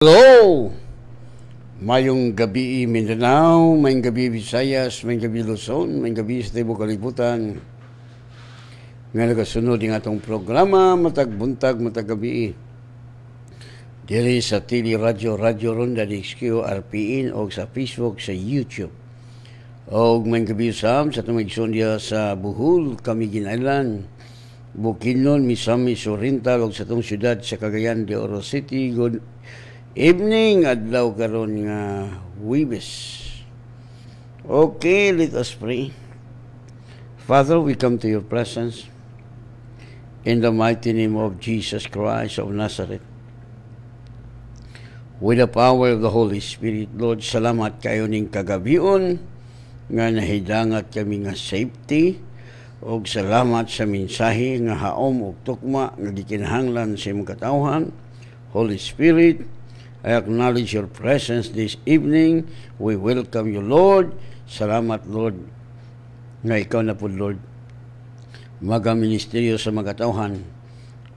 Hello! Mayong gabi Mindanao, mayong gabi Visayas, mayong gabi Luzon, mayong gabi sa Tibo Kalibutan. Nga nagasunod ng atong programa, matag buntag, matag gabi. Diri sa Tili Radio, Radio Ronda ni XQRPN o sa Facebook, sa YouTube. O mayong gabi sam, sa tumagsun niya sa Buhol, kami ginailan. Bukinon, Misamis Oriental o sa itong syudad sa Cagayan de Oro City, good Evening adlaw karon nga Wibes. Okay, let us pray. Father, we come to your presence in the mighty name of Jesus Christ of Nazareth. With the power of the Holy Spirit, Lord, salamat kayo ning kagabion nga nahidangat kami nga safety o salamat sa mensahe nga haom og tukma nga gikinahanglan sa imong katawhan. Holy Spirit, I acknowledge your presence this evening. We welcome you, Lord. Salamat, Lord, na ikaw na po, Lord. Maga-ministeryo sa mga tauhan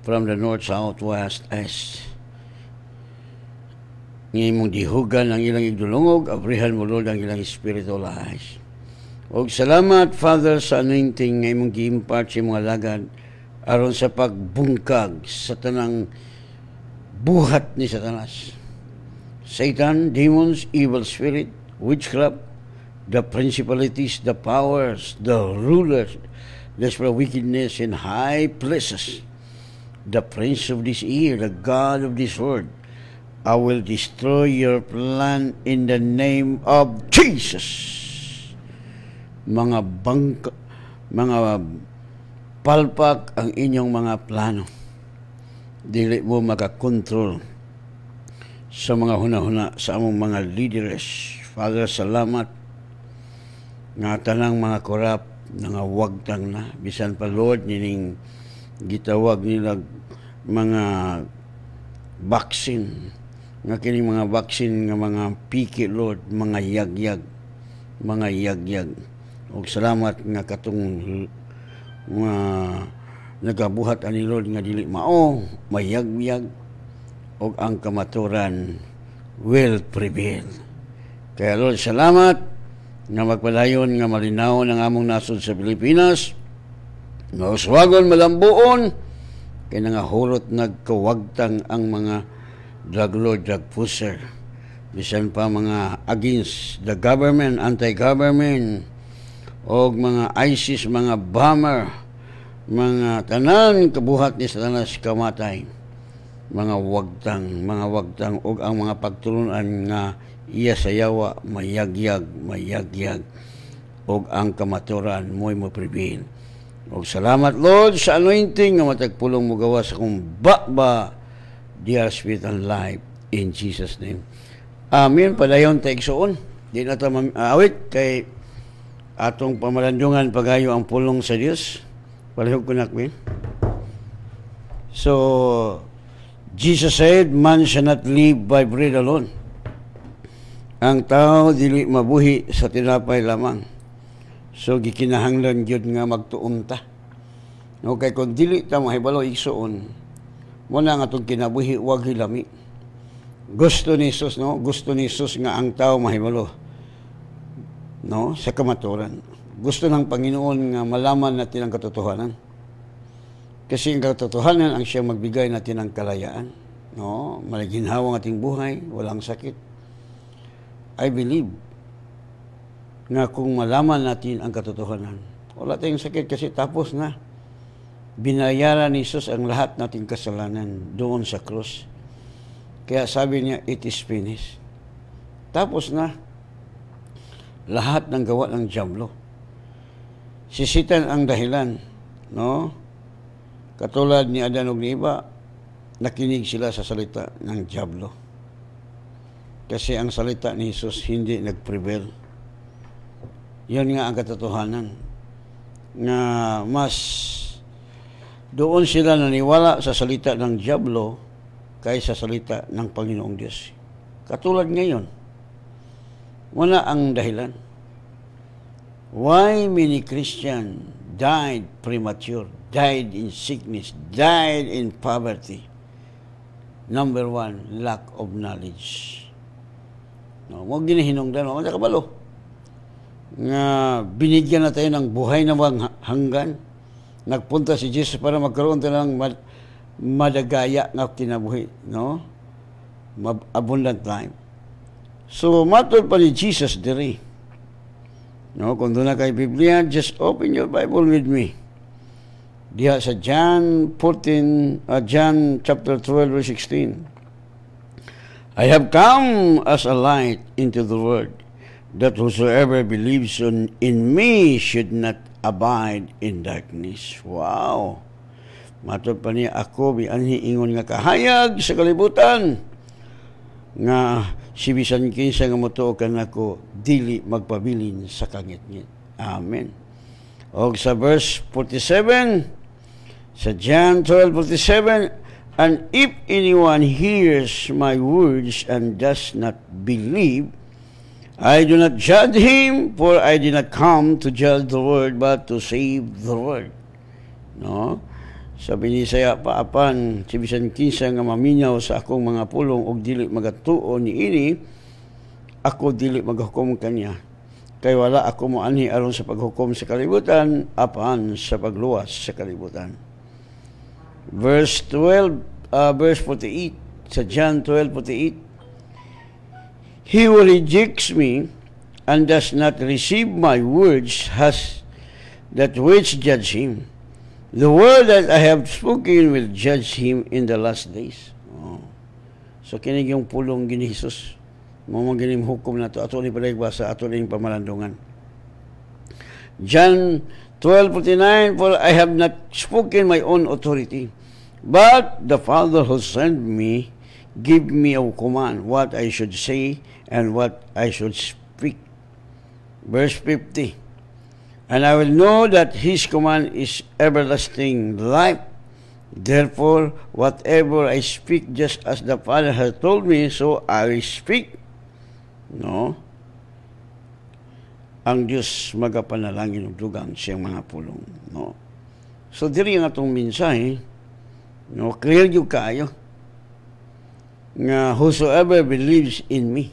from the north, south, west, east. Ngayon mong dihugan ang ilang igdulungog, abrihan mo, Lord, ang ilang spiritual eyes. O salamat, Father, sa anointing ngayon mong giimpart sa mga lagad aron sa pagbungkag sa tanang buhat ni Satanas. Satan, demons, evil spirit, witchcraft, the principalities, the powers, the rulers, the wickedness in high places, the prince of this air, the god of this world. I will destroy your plan in the name of Jesus. Mga bangka, mga palpak ang inyong mga plano. Dili mo makakontrol sa mga hunahuna sa among mga leaders. Father, salamat nga tanang mga korap nga wagtang na bisan pa Lord nining gitawag nila mga vaccine nga kini mga vaccine nga mga piki Lord mga yagyag mga yagyag ug salamat nga katong mga nagabuhat ani Lord nga dili mao mayagyag o ang kamaturan will prevail. Kaya Lord, salamat na magpadayon nga malinaw ng among nasod sa Pilipinas, nga uswagon malambuon, kaya nga hulot nagkawagtang ang mga drug lord, drug pusher. Bisan pa mga against the government, anti-government, o mga ISIS, mga bomber, mga tanan kabuhat ni Satanas kamatay mga wagtang, mga wagtang ug ang mga pagtulunan nga iya sayawa mayagyag mayagyag ug ang kamaturan mo'y mo mapribihin. Og salamat Lord sa anointing nga matagpulong mo gawas sa bakba dear spirit and life in Jesus name. Amen. Padayon ta igsuon. Di na ta awit kay atong pamalandungan pagayo ang pulong sa Dios. Palihog ko na So, Jesus said, Man shall not live by bread alone. Ang tao dili mabuhi sa tinapay lamang. So gikinahanglan gyud nga magtuom ta. Okay kung dili ta mahibalo igsuon, mo na nga tong kinabuhi wag hilami. Gusto ni Jesus no, gusto ni Jesus nga ang tao mahibalo no sa kamaturan. Gusto ng Panginoon nga malaman natin ang katotohanan. Kasi ang katotohanan ang siyang magbigay natin ng kalayaan. No? Maliginhaw ang ating buhay, walang sakit. I believe na kung malaman natin ang katotohanan, wala tayong sakit kasi tapos na. Binayaran ni Jesus ang lahat nating kasalanan doon sa krus. Kaya sabi niya, it is finished. Tapos na lahat ng gawa ng Diablo. Sisitan ang dahilan, no? Katulad ni Adan ug ni nakinig sila sa salita ng Diablo. Kasi ang salita ni Jesus hindi nag-prevail. Yun nga ang katotohanan. Na mas doon sila naniwala sa salita ng Diablo kaysa salita ng Panginoong Diyos. Katulad ngayon, wala ang dahilan. Why many Christian died premature died in sickness, died in poverty. Number one, lack of knowledge. No, huwag din hinungdan, huwag sa kabalo. Nga binigyan na tayo ng buhay na bang hanggan. Nagpunta si Jesus para magkaroon tayo ng mad- madagaya ng kinabuhi. No? Mab- abundant life. So, matod pa ni Jesus diri. No, kung doon na kay Biblia, just open your Bible with me diha sa John 14, uh, John chapter 12 verse 16. I have come as a light into the world, that whosoever believes on, in me should not abide in darkness. Wow! Matod pa niya ako, bianhi ingon nga kahayag sa kalibutan, nga si bisan kinsa nga motuo kanako dili magpabilin sa kangit Amen. Og sa verse 47, sa John 12:47, And if anyone hears my words and does not believe, I do not judge him, for I did not come to judge the world, but to save the world. No? Sabi ni saya paapan, si bisan kinsa nga maminyaw sa akong mga pulong og dili magatuo ni ini, ako dili maghukom kanya. Kay wala ako mo ani aron sa paghukom sa kalibutan, apan sa pagluwas sa kalibutan verse 12, uh, verse 48, sa John 12, He who rejects me and does not receive my words has that which judge him. The word that I have spoken will judge him in the last days. Oh. So kinig yung pulong gini Jesus. Mamagaling hukom na to. Ato ni palagbasa, ato ni pamalandungan. John 12:49 For I have not spoken my own authority But the Father who sent me give me a command what I should say and what I should speak. Verse 50. And I will know that his command is everlasting life. Therefore, whatever I speak, just as the Father has told me, so I will speak. No? Ang Diyos magapanalangin ng dugang siyang mga pulong. No? So, diri nga itong mensahe, eh? No, clear yung kayo nga whosoever believes in me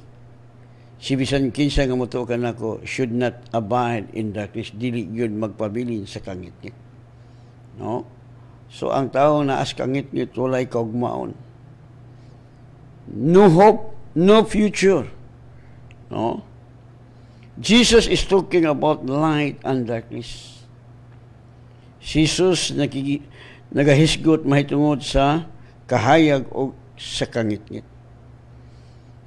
si bisan kinsa nga motuo kanako should not abide in darkness dili yun magpabilin sa kangit niya no so ang tao na as kangit niya tulay kaugmaon no hope no future no Jesus is talking about light and darkness Jesus nakikita nagahisgot mahitungod sa kahayag o sa kangitngit.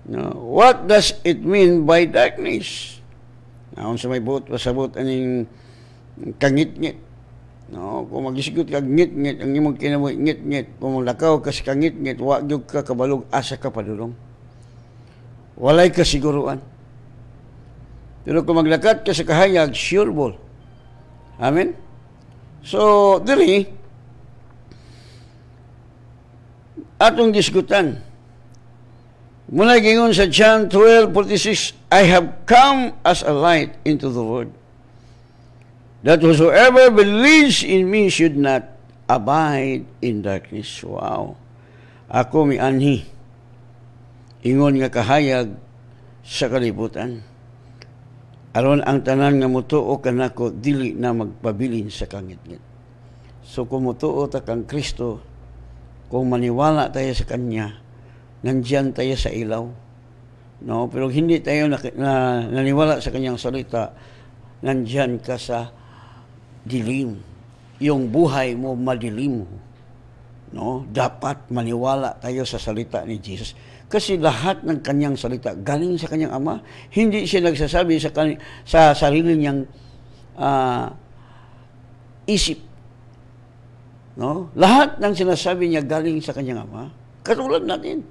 No, what does it mean by darkness? Naon sa may buot pasabot aning kangitngit. No, kung magisgot ka ngitngit ang imong kinabuhi ngitngit, kung lakaw ka sa kangitngit, wa gyud ka kabalog asa ka padulong. Walay kasiguruan. Pero kung maglakat ka sa kahayag, sure ball. Amen? So, diri, atong diskutan. Muna gingon sa John 12:46, I have come as a light into the world, that whosoever believes in me should not abide in darkness. Wow. Ako mi anhi. Ingon nga kahayag sa kalibutan. Aron ang tanan nga mutuo kanako dili na magpabilin sa kangitngit. So kung mutuo ta kang Kristo, kung maniwala tayo sa Kanya, nandiyan tayo sa ilaw. No? Pero hindi tayo na, na, naniwala sa Kanyang salita, nandiyan ka sa dilim. Yung buhay mo madilim. No? Dapat maniwala tayo sa salita ni Jesus. Kasi lahat ng kanyang salita galing sa kanyang ama. Hindi siya nagsasabi sa, kan- sa sarili niyang uh, isip No? Lahat ng sinasabi niya galing sa kanyang ama. Katulad natin.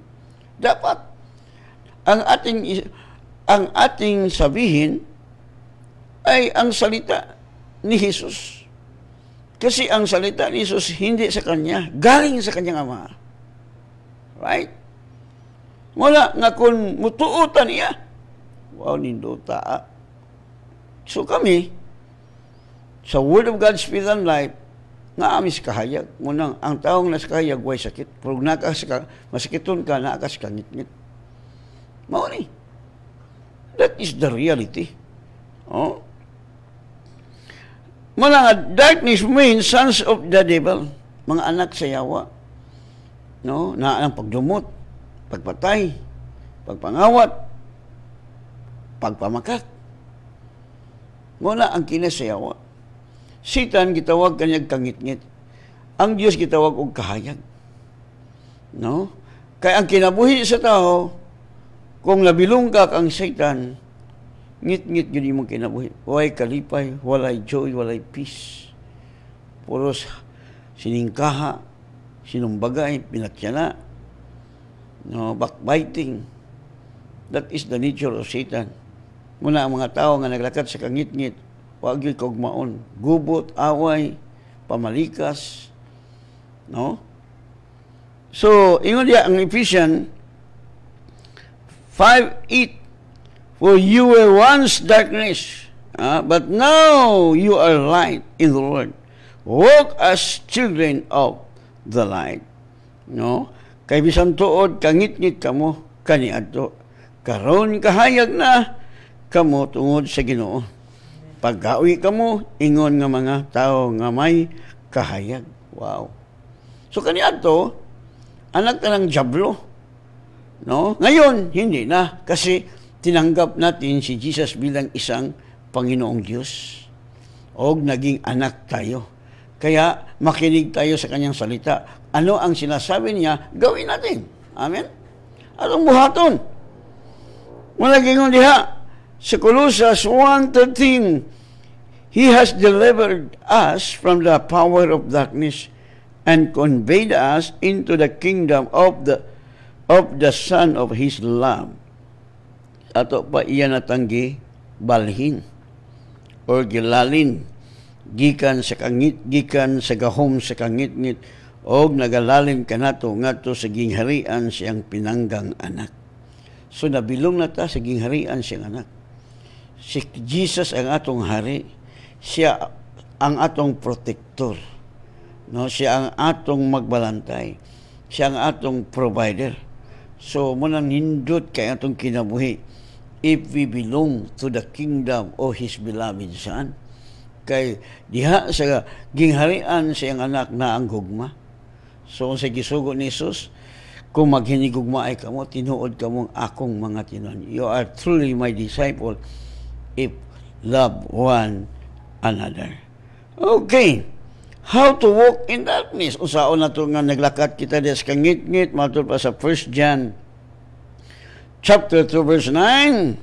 Dapat ang ating ang ating sabihin ay ang salita ni Jesus. Kasi ang salita ni Jesus hindi sa kanya, galing sa kanyang ama. Right? Wala na kung mutuutan niya. Wow, nindota. So kami, sa Word of God, Spirit and Life, nga amis kahayag. Unang, ang taong nas kahayag, way sakit. Kung nakas ka, masakiton ka, nakas ka, ngit-ngit. Mauni. That is the reality. Oh. Mga darkness means sons of the devil. Mga anak sa yawa. No? Na ang pagdumot, pagpatay, pagpangawat, pagpamakak. Muna ang kinasayawa. Satan gitawag kanya kanyang kangitngit. Ang Dios gitawag og kahayag. No? Kay ang kinabuhi sa tao kung nabilunggak ang Satan, ngit-ngit yun imong kinabuhi. Walay kalipay, walay joy, walay peace. Puros siningkaha, sinumbagay, pinakyana, no, backbiting. That is the nature of Satan. Muna ang mga tao nga naglakad sa kangit-ngit, Wagi kog maon. Gubot, away, pamalikas. No? So, ingon diya ang Ephesians 5.8 For you were once darkness, uh, but now you are light in the Lord. Walk as children of the light. No? Kay bisan tuod, kangitngit kamo kaniadto. Karon kahayag na, kamo tungod sa Ginoo. Pagkawi ka mo, ingon nga mga tao nga may kahayag. Wow. So kaniadto anak ka ng jablo. No? Ngayon, hindi na kasi tinanggap natin si Jesus bilang isang Panginoong Diyos. O naging anak tayo. Kaya makinig tayo sa kanyang salita. Ano ang sinasabi niya, gawin natin. Amen? Anong buhaton? Wala gingon diha, sa Colossians 1.13, He has delivered us from the power of darkness and conveyed us into the kingdom of the of the Son of His love. Ato pa iya natanggi balhin or gilalin gikan sa kangit gikan sa gahom sa kangit-ngit og nagalalim kanato ngadto sa gingharian siyang pinanggang anak. So nabilong na ta sa gingharian siyang anak. Si Jesus ang atong hari, siya ang atong protector. No, siya ang atong magbalantay. Siya ang atong provider. So, mo nang hindot kay atong kinabuhi if we belong to the kingdom of His beloved Son. Kay diha sa gingharian sa iyang anak na ang gugma. So, sa gisugo ni Jesus, kung maghinigugma ay kamo, tinuod ka mong akong mga tinan. You are truly my disciple if love one another. Okay. How to walk in darkness? Usaon na to nga naglakat kita des kangit-ngit matul pa sa 1 John chapter 2 verse 9.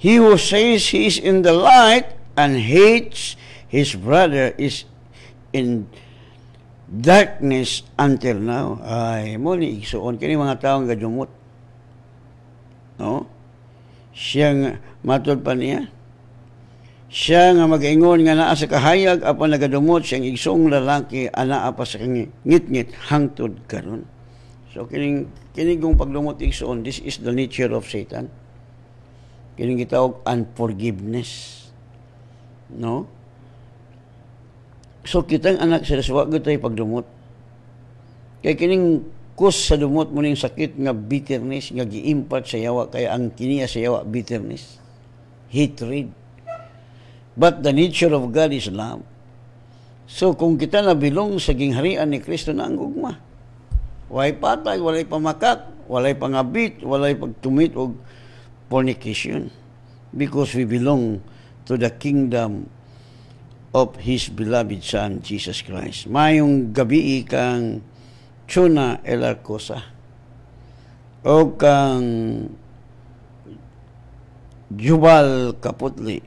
He who says he is in the light and hates his brother is in darkness until now. Ay, mo ni igsuon kini mga taong gadumot. No? siya nga matod pa niya. Siya nga magingon nga naa sa kahayag apan nagadumot siyang igsoong lalaki ana pa sa ngit-ngit hangtod karon. So kining kining paglumot pagdumot igsoon this is the nature of Satan. Kining gitawag unforgiveness. No? So kitang anak sa Reswa tayo pagdumot. Kay kining kus sa dumot mo ning sakit nga bitterness nga giimpat sa yawa kaya ang kiniya sa yawa bitterness hatred but the nature of God is love so kung kita nabilong sa gingharian ni Kristo na ang gugma walay patay walay pamakat walay pangabit walay pagtumit og fornication because we belong to the kingdom of His beloved Son, Jesus Christ. Mayong gabi kang Chuna El Arcosa o kang Jubal Kaputli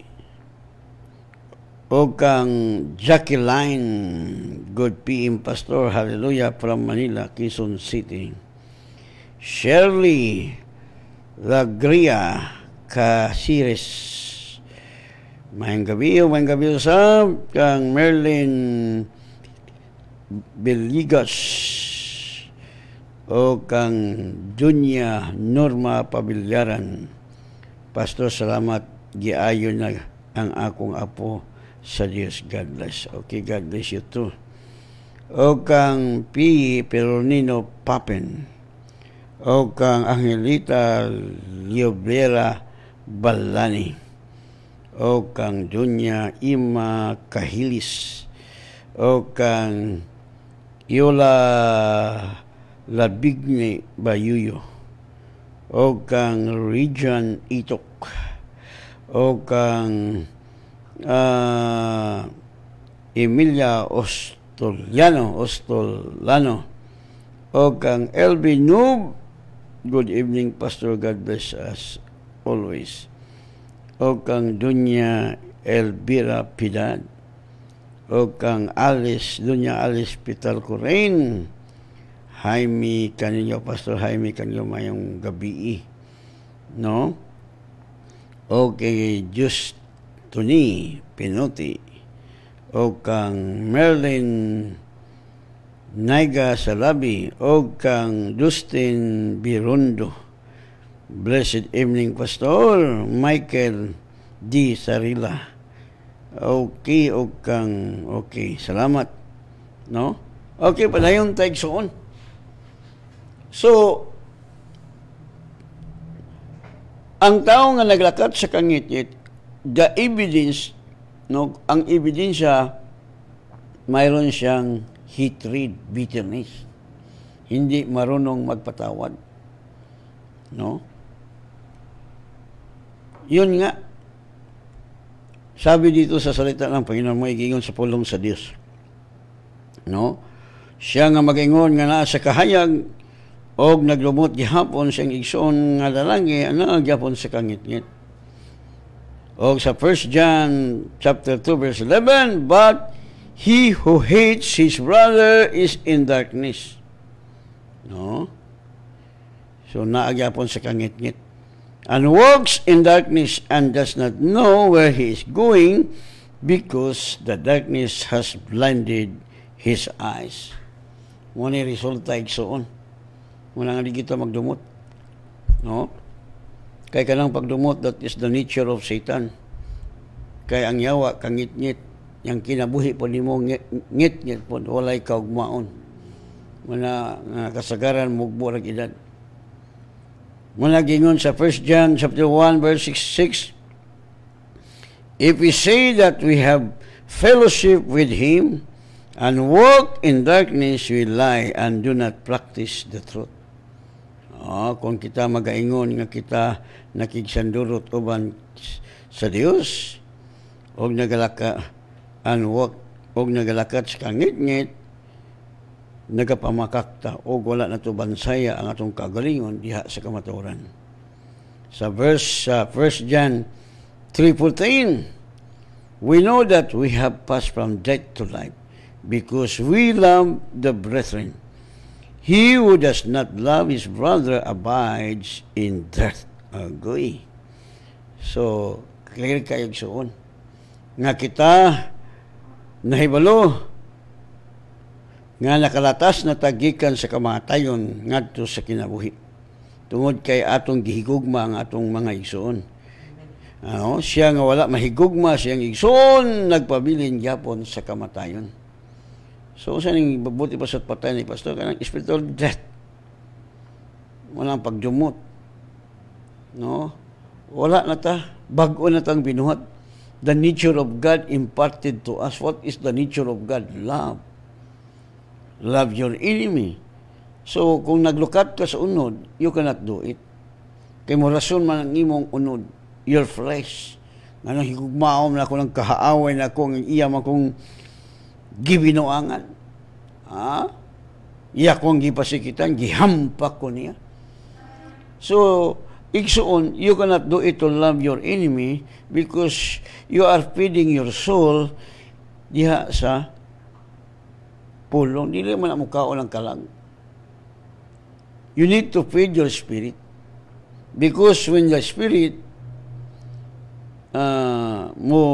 o kang Jacqueline Good PM Pastor Hallelujah from Manila, Quezon City Shirley Lagria Casiris Mayang gabi, mayang gabi sa kang Merlin Biligas o kang Dunya Norma Pabilyaran. Pastor, salamat giayon na ang akong apo sa Dios. God bless. Okay, God bless you too. O kang P. Peronino Papen. O kang Angelita Liobera Balani. O kang Dunya Ima Kahilis. O kang Yola Labigne Bayuyo o kang Region Itok o kang uh, Emilia Ostoliano Ostolano o kang LB Noob Good evening Pastor God bless us always o kang Dunya Elvira Pidad o kang Alice Dunya Alice Pitarcorain Jaime Canillo, Pastor Jaime Canillo mayong gabi. Eh. No? Okay, kay Just Tony Pinotti o kang Merlin Naiga Salabi o kang Justin Birundo. Blessed evening, Pastor Michael D. Sarila. Okay, o kang okay. Salamat. No? Okay, pala yung tagsoon. So, ang tao nga naglakat sa kangitit, the evidence, no, ang ebidensya, mayroon siyang hatred, bitterness. Hindi marunong magpatawad. No? Yun nga. Sabi dito sa salita ng Panginoon mo, igingon sa pulong sa Diyos. No? Siya nga magingon nga naa sa kahayag, og naglumot gihapon sa igsoon nga lalaki ano gyapon sa kangitngit. Og sa 1 John chapter 2 verse 11, but he who hates his brother is in darkness. No? So naagyapon sa kangitngit. And walks in darkness and does not know where he is going because the darkness has blinded his eyes. Ngunit resulta igsoon. Wala nga di kita magdumot. No? Kay lang pagdumot, that is the nature of Satan. Kay ang yawa, kang ngit-ngit, yang kinabuhi po ni mo, ngit-ngit po, walay kaugmaon. Wala nga kasagaran, mugbo lang edad. Muna gingon sa 1 John chapter 1 verse 6, 6, If we say that we have fellowship with Him and walk in darkness, we lie and do not practice the truth. Ah, kung kita magaingon nga kita nakigsandurot uban sa Dios og nagalaka an wak og nagalakat sa kangit-ngit nagapamakakta og wala nato bansaya ang atong kagalingon diha sa kamatuoran. Sa verse uh, 1 John 3:14 we know that we have passed from death to life because we love the brethren. He who does not love his brother abides in death. Agoy. So, clear kayo soon. Nga kita, nahibalo, nga nakalatas na tagikan sa kamatayon ngadto sa kinabuhi. Tungod kay atong gihigugma ang atong mga igsoon. Ano, siya nga wala mahigugma siyang igsoon nagpabilin gyapon sa kamatayon. So, unsa ning babuti pa sa patay ni pastor kanang spiritual death. Walang pagdumot. No? Wala na ta. Bago na tang binuhat. The nature of God imparted to us. What is the nature of God? Love. Love your enemy. So, kung naglukat ka sa unod, you cannot do it. Kay mo rason man ang imong unod, your flesh. Nga nang higugmaom na ako ng kahaaway na ako, ang iyam akong gibinuangan. Ha? Iya kong gipasikitan, gihampak ko niya. So, igsoon, you cannot do it to love your enemy because you are feeding your soul diha sa pulong. Dili man ang mukhaon ang kalang. You need to feed your spirit. Because when your spirit uh, mo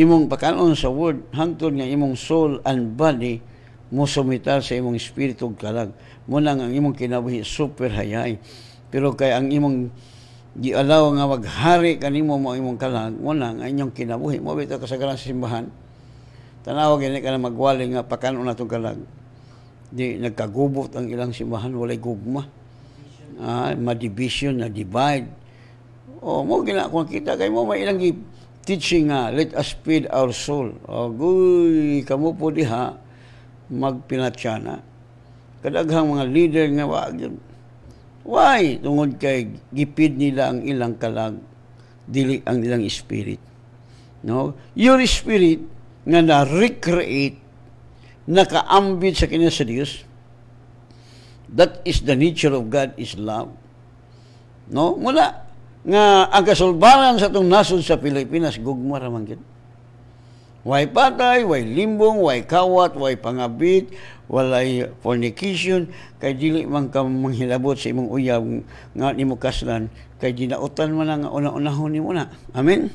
imong pakanon sa word hangtod nga imong soul and body musumitar sa imong espiritu ug kalag mo lang ang imong kinabuhi super hayay pero kay ang imong gialaw nga maghari kanimo mo imong kalag mo lang ang inyong kinabuhi mo bitaw ka sa kanang simbahan tanaw gani ka na magwaling nga pakanon natong kalag di nagkagubot ang ilang simbahan walay gugma ah, ma-division, na-divide. O, mo gina, kung kita kay mo, may ilang teaching nga, ah, let us feed our soul. Agoy, oh, kamo po diha, magpinatyana. Kadaghang mga leader nga wag yun. Why? Tungod kay gipid nila ang ilang kalag, dili ang ilang spirit. No? Your spirit nga na-recreate, nakaambit sa kanya sa Diyos, that is the nature of God is love. No? Mula nga ang kasulbaran sa itong nasod sa Pilipinas, gugma raman gid. Way patay, way limbong, way kawat, way pangabit, walay fornication, kay dili man ka manghilabot sa imong uyab nga nimo kaslan, kay dinautan man nga una-unahon ni mo na. Amen?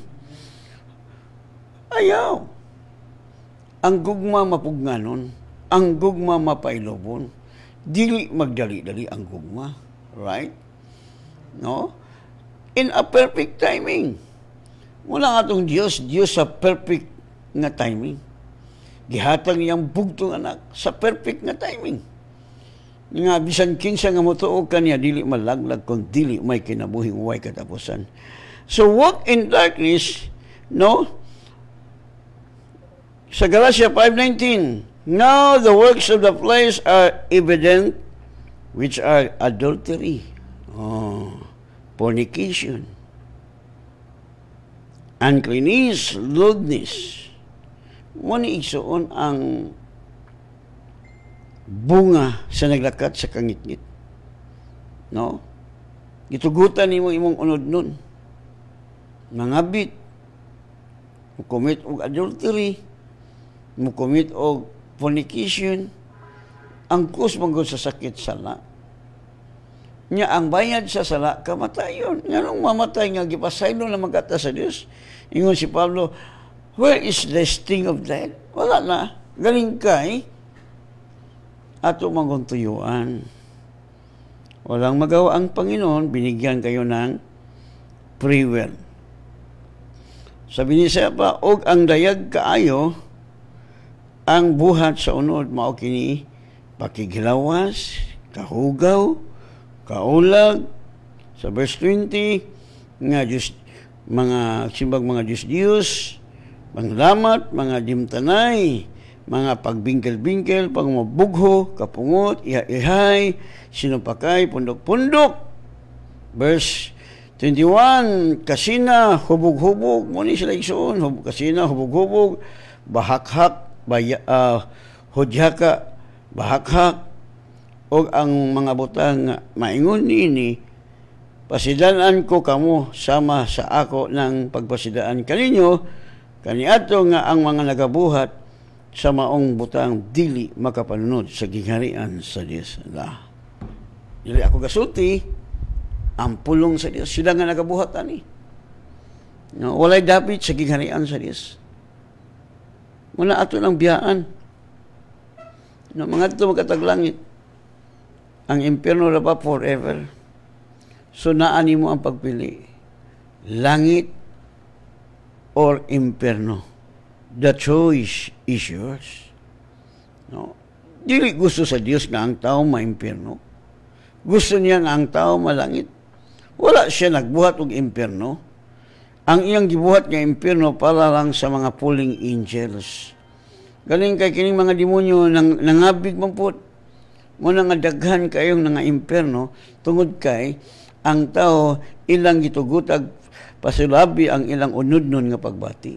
Ayaw. Ang gugma mapugnganon, ang gugma mapailobon, dili magdali-dali ang gugma. Right? No? in a perfect timing. Wala nga itong Diyos, Diyos sa perfect nga timing. Gihatag niyang bugtong anak sa perfect nga timing. Nga bisan kinsa nga motuog kaniya dili malaglag kung dili may kinabuhing way katapusan. So walk in darkness, no? Sa Galatia 5.19, Now the works of the flesh are evident, which are adultery. Oh fornication, uncleanness, lewdness. Muna igsoon ang bunga sa naglakat sa kangitngit. No? Gitugutan nimo imong unod nun. Nangabit. Mukumit og adultery. Mukumit og fornication. Ang kus manggod sa sakit sala nya ang bayad sa sala kamatayon. Nganong mamatay nga gipasaylo na magata sa Dios? Ingon si Pablo, where is the sting of death? Wala na. Galing kay eh. ato maguntuyuan. Walang magawa ang Panginoon, binigyan kayo ng free will. Sabi ni siya pa, og ang dayag kaayo, ang buhat sa unod mao kini pakiglawas, kahugaw, Kaulag sa verse 20 nga just mga simbag mga Diyos Diyos, panglamat, mga dimtanay, mga pagbingkel-bingkel, pagmabugho, kapungot, iha-ihay, sinupakay, pundok-pundok. Verse 21, kasina, hubog-hubog, muni sila isoon, hub, kasina, hubog-hubog, bahak-hak, baya, uh, hudyaka, bahakhak, o ang mga butang maingon ini pasidaan ko kamo sama sa ako ng pagpasidaan kaninyo kaniadto nga ang mga nagabuhat sa maong butang dili makapanunod sa gingharian sa Dios la dili ako gasulti ang pulong sa Dios sila nga nagabuhat ani no walay dapit sa gingharian sa Dios muna ato ng biyaan no mga adto magkatag langit ang impyerno na pa forever. So naani mo ang pagpili. Langit or impyerno. The choice is yours. No? Dili gusto sa Dios na ang tao maimpyerno. Gusto niya na ang tao malangit. Wala siya nagbuhat og impyerno. Ang iyang gibuhat nga impyerno para lang sa mga pulling angels. Galing kay kining mga demonyo nang nangabig man po Muna nga daghan kayong nga impyerno tungod kay ang tao ilang gitugutag pasulabi ang ilang unod-nun nga pagbati.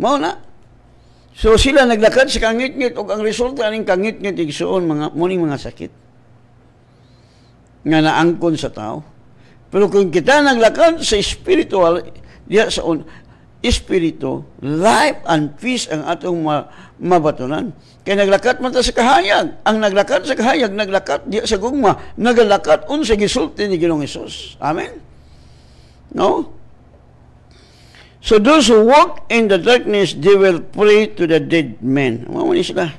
Mao na. So sila naglakad sa kangit-ngit ug ang resulta ning kangit-ngit igsuon mga muning mga sakit nga naangkon sa tao. Pero kung kita naglakad sa spiritual, diya sa un, espiritu, life and peace ang atong ma mabatunan. Kay naglakat man ta sa kahayag. Ang naglakat sa kahayag, naglakat diya sa gugma. Naglakat unsa gisulti ni Ginoong Hesus. Amen? No? So those who walk in the darkness, they will pray to the dead men. Mamo ni sila.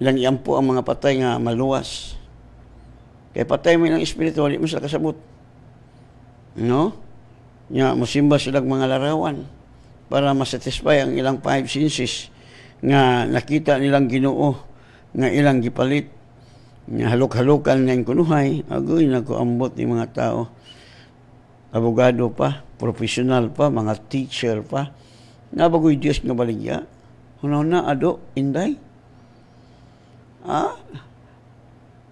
Ilang iampo ang mga patay nga maluwas. Kay patay may ng espiritual, di mo sila kasabot. No? Nga, musimba silang mga larawan para masatisfy ang ilang five senses nga nakita nilang Ginoo nga ilang gipalit nga halok-halokan nga kunuhay agoy nagkuambot ni mga tao abogado pa professional pa mga teacher pa nga bagoy Dios nga baligya hunaw na ado inday ah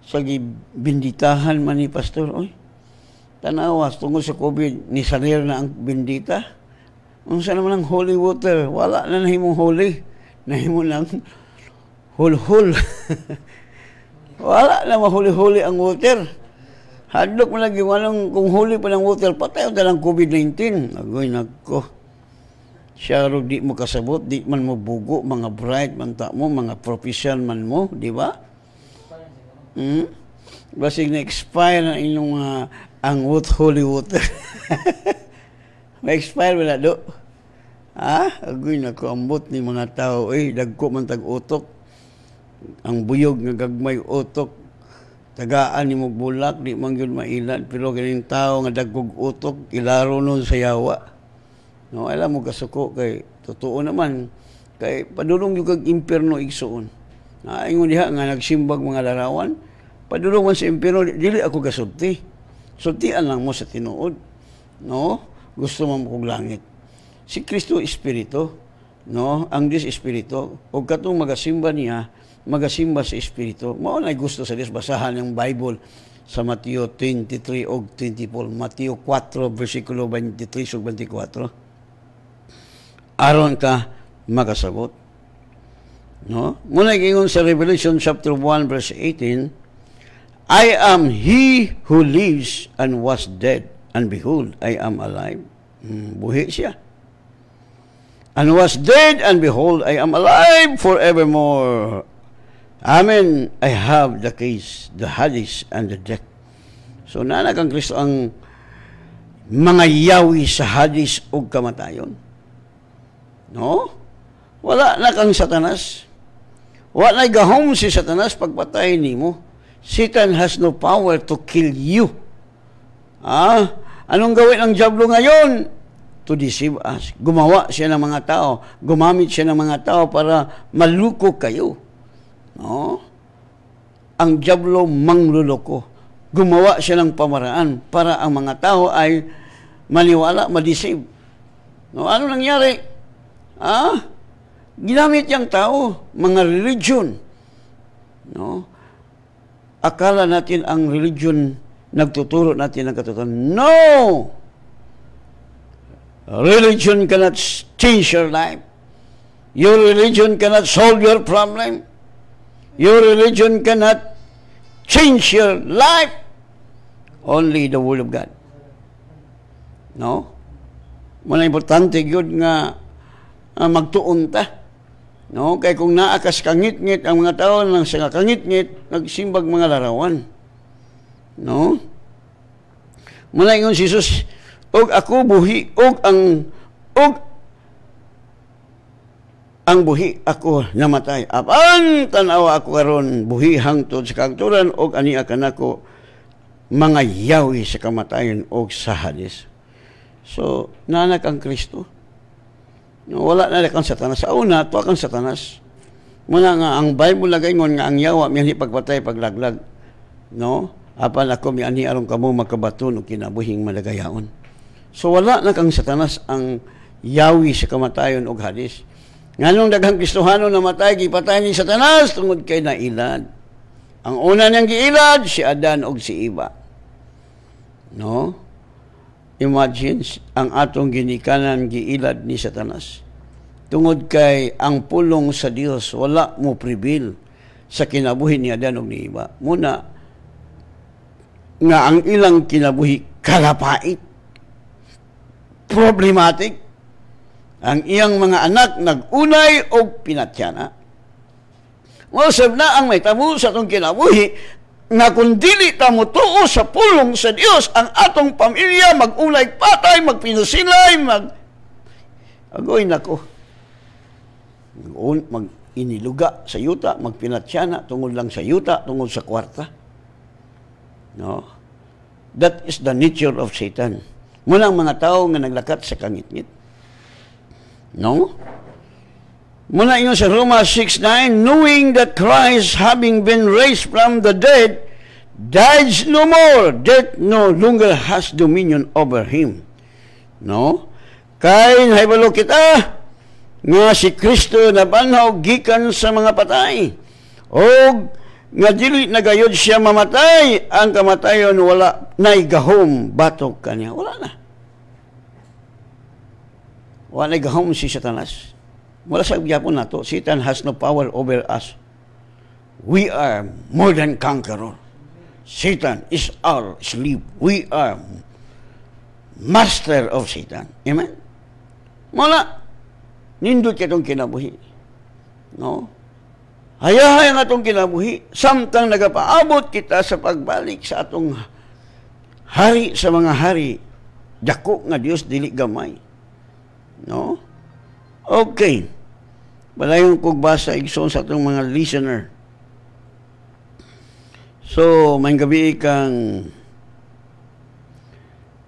sagi gibinditahan man ni pastor oy tanawas tungod sa COVID ni sanir na ang bindita unsa naman ang holy water wala na nahimong holy nahimo ng hulhul. Wala na mahuli-huli ang water. Hadlok mo lagi, walang kung huli pa ng water, patay na lang COVID-19. Agoy, nagko. Siya di mo kasabot, di man mo bugo, mga bright man ta mo, mga professional man mo, di ba? Hmm? Basig na-expire na inyong uh, ang holy water. Na-expire wala do? Ah, agoy na ambot ni mga tao. Eh, dagko man tag-utok. Ang buyog nga gagmay utok. Tagaan ni Mugbulak, di man yun mailan. Pero galing tao nga dagkog utok, ilaro nun sa yawa. No, alam mo kasuko kay totoo naman kay padulong yung kag impierno igsuon. Na ah, ingon diha nga nagsimbag mga larawan, padulong man sa impierno dili ako gasulti. Sultian lang mo sa tinuod. No? Gusto mo kog langit si Kristo Espiritu, no? Ang Diyos Espiritu. O katong magasimba niya, magasimba sa Espiritu. Mao na gusto sa Dios basahan ang Bible sa Mateo 23 og 24, Mateo 4 versikulo 23 ug 24. Aron ka makasagot. No? Muna gingon sa Revelation chapter 1 verse 18, I am he who lives and was dead, and behold, I am alive. Hmm, buhi siya and was dead, and behold, I am alive forevermore. Amen. I have the keys, the hadis, and the deck. So, nanag ang Kristo ang mga yawi sa hadis o kamatayon. No? Wala na kang satanas. Wala na gahom si satanas pagpatay ni mo. Satan has no power to kill you. Ah? Anong gawin ng Diablo ngayon? to deceive us. Gumawa siya ng mga tao. Gumamit siya ng mga tao para maluko kayo. No? Ang Diablo mangluloko. Gumawa siya ng pamaraan para ang mga tao ay maniwala, madeceive. No? Ano nangyari? Ah? Ginamit yung tao, mga religion. No? Akala natin ang religion nagtuturo natin ng katotohanan. No! Religion cannot change your life. Your religion cannot solve your problem. Your religion cannot change your life. Only the Word of God. No? Muna importante yun nga uh, magtuon ta. No? Kaya kung naakas kangit-ngit ang mga tao nang sanga kangit-ngit, nagsimbag mga larawan. No? Muna yun si Jesus, og ako buhi og ang og ang buhi ako namatay apan tanaw ako karon buhi hangtod sa kagturan og ani kanako mga yawi sa kamatayon og sa hadis so nanak ang Kristo wala na kang satanas sa una to kang satanas muna nga ang Bible lagay ngon nga ang yawa miyan pagpatay paglaglag no apan ako mi ani aron kamo magkabaton og kinabuhing malagayaon So wala na kang satanas ang yawi sa kamatayon og hadis. Nganong daghang Kristohano namatay gipatay ni Satanas tungod kay nailad. Ang una niyang giilad si Adan og si Iba. No? Imagine ang atong ginikanan giilad ni Satanas. Tungod kay ang pulong sa Dios wala mo pribil sa kinabuhi ni Adan og ni Iba. Muna nga ang ilang kinabuhi kalapait problematic ang iyang mga anak nagunay og pinatyana. Mausab na ang may tamo sa atong kinabuhi nga kung dili ta motuo sa pulong sa Dios ang atong pamilya magunay patay magpinusilay mag agoy nako mag iniluga sa yuta magpinatyana tungod lang sa yuta tungod sa kwarta no that is the nature of satan Walang mga tao nga naglakat sa kangit-ngit. No? Muna yun sa Roma 6.9, Knowing that Christ, having been raised from the dead, dies no more. Death no longer has dominion over him. No? Kay naibalo kita ah, nga si Kristo na banhaw gikan sa mga patay. O nga dili nagayod siya mamatay ang kamatayon wala nay gahom batok kaniya wala na wala nay gahom si satanas wala sa gyapon nato satan has no power over us we are more than conqueror satan is our slave we are master of satan amen wala nindot katong kinabuhi no hayahay ang atong kinabuhi, samtang nagapaabot kita sa pagbalik sa atong hari sa mga hari, dako nga Dios dili gamay. No? Okay. Balayon kog basa igsoon sa atong mga listener. So, may gabi kang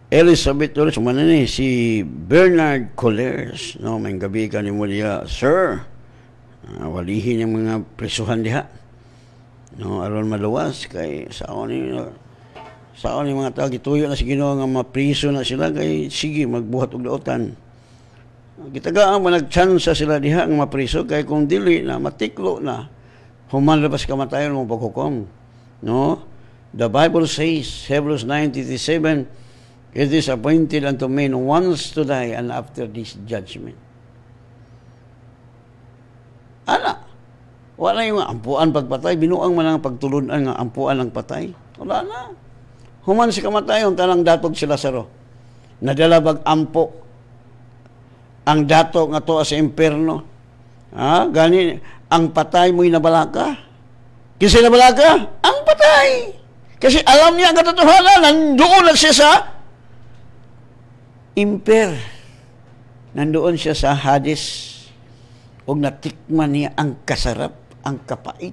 Elizabeth Torres, man ni si Bernard Collers, no, may gabi ka ni mo niya, Sir, uh, walihin ang mga presuhan diha no aron maluwas kay sa ni sa ni mga tao gituyo na si Ginoo nga mapriso na sila kay sige magbuhat og laotan gitagaan mo chance sila diha nga mapriso kay kung dili na matiklo na human labas kamatayon mong paghukom no the bible says Hebrews 9:37 it is appointed unto men once to die and after this judgment Wala yung ampuan pagpatay. Binuang man ang pagtulunan nga ampuan ang patay. Wala na. Human si kamatayon, tanang datog sila saro. Nadala bag ampo ang dato nga to sa imperno. Ha? Gani, ang patay mo'y nabalaka. Kasi nabalaka, ang patay. Kasi alam niya ang katotohanan, nandoon lang siya sa imper. Nandoon siya sa hadis. Huwag natikman niya ang kasarap ang kapait,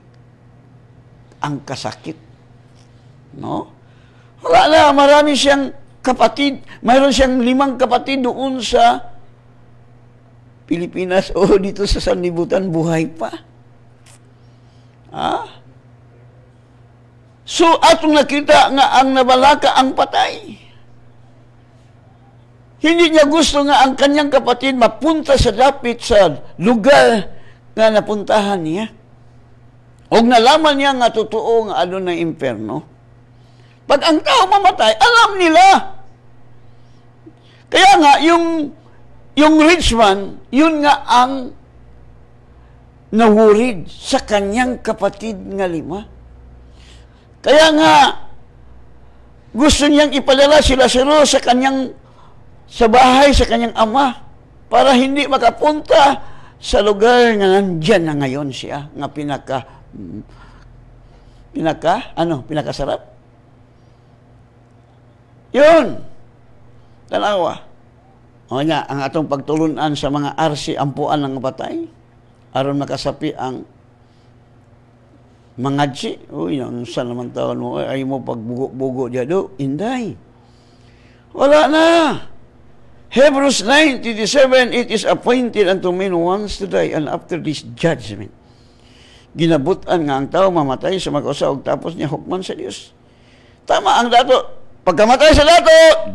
ang kasakit. No? Wala na, marami siyang kapatid. Mayroon siyang limang kapatid doon sa Pilipinas o dito sa Sanlibutan, buhay pa. Ah? So, atong nakita nga ang nabalaka ang patay. Hindi niya gusto nga ang kanyang kapatid mapunta sa lapit sa lugar nga napuntahan niya. Og nalaman niya nga totoo nga ano na impyerno. Pag ang tao mamatay, alam nila. Kaya nga, yung, yung rich man, yun nga ang nahurid sa kanyang kapatid nga lima. Kaya nga, gusto niyang ipadala sila siro sa kanyang sa bahay, sa kanyang ama, para hindi makapunta sa lugar nga nandyan na ngayon siya, nga pinaka pinaka, ano, pinakasarap? Yun! Dalawa. O nga, ang atong pagtulunan sa mga arsi ampuan ng patay, aron makasapi ang mangadsi. Uy, ang sa naman taon mo, ay mo pagbugo-bugo dyan do, inday. Wala na. Hebrews 9:37, It is appointed unto men once to die, and after this judgment ginabutan nga ang tao mamatay sa magosa og tapos niya hukman sa Dios. Tama ang dato. Pagkamatay sa dato,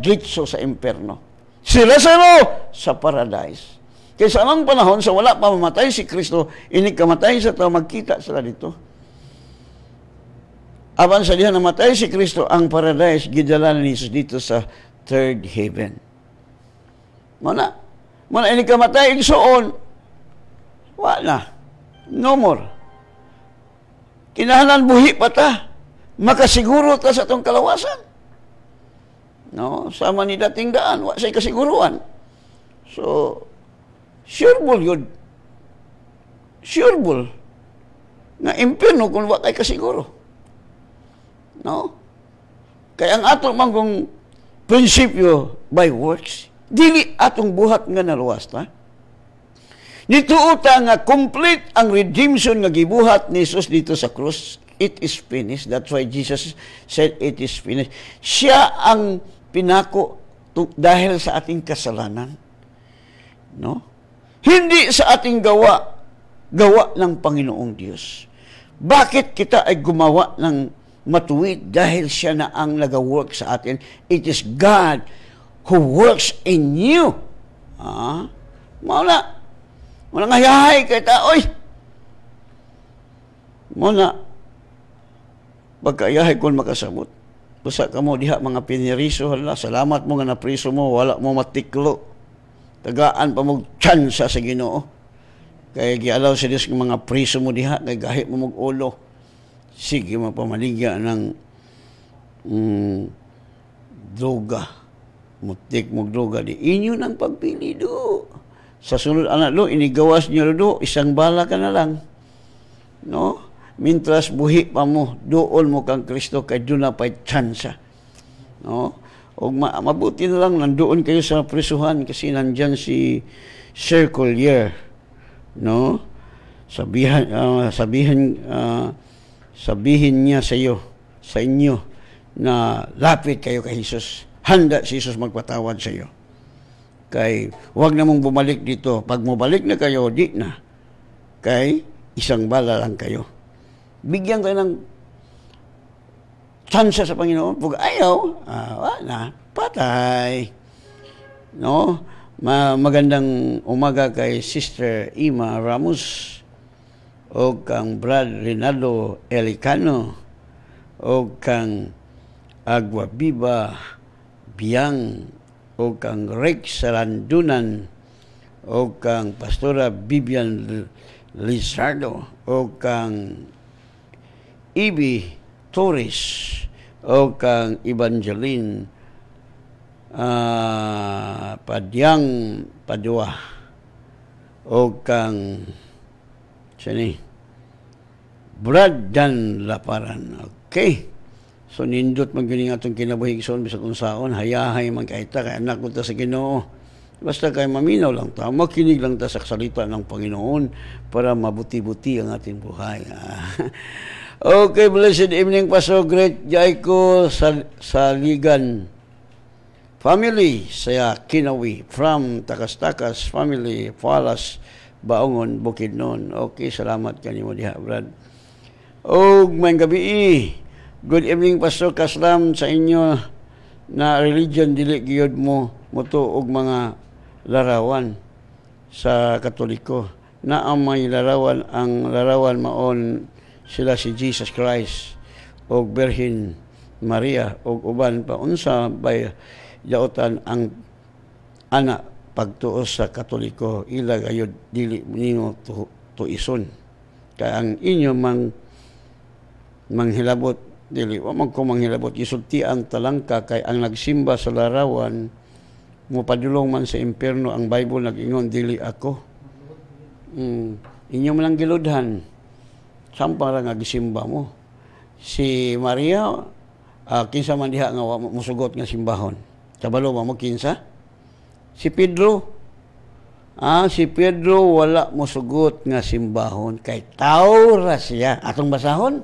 gitso sa imperno. Si Lazaro sa paradise. sa anong panahon sa wala pa mamatay si Kristo, ini kamatay sa tao magkita sila dito. Aban sa diha namatay si Kristo, ang paradise gidala ni Jesus dito sa third heaven. Muna, muna ini kamatay igsuon. Wala No more. Kinahanglan buhi pa ta. Makasiguro ta sa itong kalawasan. No? Sama ni dating daan, wa sa'y kasiguruan. So, sure bull yun. Sure bull. Na impyerno kung wa kay kasiguro. No? Kaya ang ato mangong prinsipyo by works, dili atong buhat nga naluwas ta. Nituuta nga complete ang redemption nga gibuhat ni Jesus dito sa cross. It is finished. That's why Jesus said it is finished. Siya ang pinako dahil sa ating kasalanan. No? Hindi sa ating gawa, gawa ng Panginoong Diyos. Bakit kita ay gumawa ng matuwid dahil siya na ang nag-work sa atin? It is God who works in you. Ah? Maula, Muna nga hiyahay kay taoy. Muna, pagkayahay kon makasabot. Busa ka mo diha mga piniriso, hala, salamat mo nga napriso mo, wala mo matiklo. Tagaan pa mo tsansa sa ginoo. Kaya gialaw sa Diyos mga priso mo diha, kay gahit mo mag-ulo. Sige, mapamaligya ng mm, droga. Mutik mo droga di inyo ng pagpili do. Sa sulod anak do, inigawas niyo do, isang bala ka na lang. No? Mintras buhi pa mo, doon mo kang Kristo kay doon na pa'y tsansa. No? og ma- mabuti na lang, nandoon kayo sa prisuhan kasi nandyan si circle year No? Sabihan, uh, sabihan, uh, sabihin niya sa iyo, sa inyo, na lapit kayo kay Jesus. Handa si Jesus magpatawad sa iyo. Kay, huwag na mong bumalik dito. Pag mabalik na kayo, di na. Kay, isang bala lang kayo. Bigyan kayo ng chance sa Panginoon. Pag ayaw, ah, wala, patay. No? Ma magandang umaga kay Sister Ima Ramos o kang Brad Rinaldo Elicano o kang Agua Biba Biang o kang Rex Sarandunan o kang Pastora Vivian Lizardo o kang Ibi Torres o kang Evangeline uh, Padyang Padua o kang sini Brad Dan Laparan. Okay. So nindot maggining atong kinabuhi igsoon bisag unsaon hayahay man kaita kay anak ko sa Ginoo. Basta kay maminaw lang ta, makinig lang ta sa salita ng Panginoon para mabuti-buti ang ating buhay. Ah. okay, blessed evening so Great Jaiko Sal Saligan family saya Kinawi from Takastakas family Falas Baongon Bukidnon. Okay, salamat kanimo diha, Brad. Og may gabi eh. Good evening Pastor Kaslam sa inyo na religion dili gyud mo muto og mga larawan sa Katoliko na ang may larawan ang larawan maon sila si Jesus Christ og Birhen Maria og uban pa unsa bay dautan ang ana pagtuo sa Katoliko ila gayud dili nimo tuison kay ang inyo mang manghilabot dili wa man ko manghilabot gisultian talangka kay ang nagsimba sa larawan mo padulong man sa impierno ang Bible nagingon dili ako mm, inyo man lang giludhan sampara nga gisimba mo si Maria uh, kinsa man diha nga musugot nga simbahon tabalo ba mo kinsa si Pedro Ah, si Pedro wala musugot nga simbahon kay tao ra siya. Atong basahon?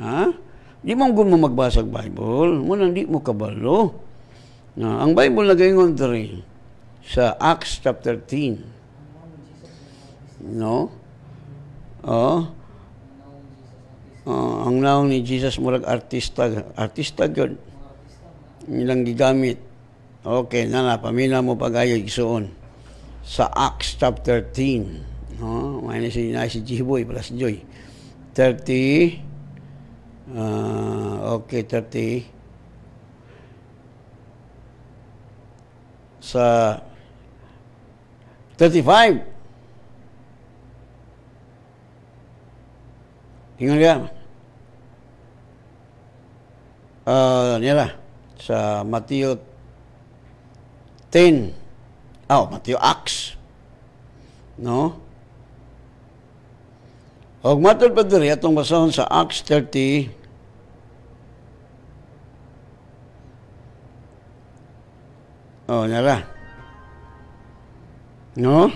Ha? Ah? Di mo gud mo magbasa Bible, mo nang di mo kabalo. Na, ang Bible na gayon diri sa Acts chapter 13. No? Oh. Uh, ang naong ni Jesus murag artista, artista gyud. Ilang gigamit. Okay, nana pamina mo pagayo igsuon sa Acts chapter 13. No? May na si Jiboy plus Joy. 30 uh, okay, 30. Sa 35. Tingnan ka. Uh, nila, sa Matthew 10. Oh, ah, Matthew Acts. No? Og matod pa diri atong basahon sa Acts 30 Oh, nara. No?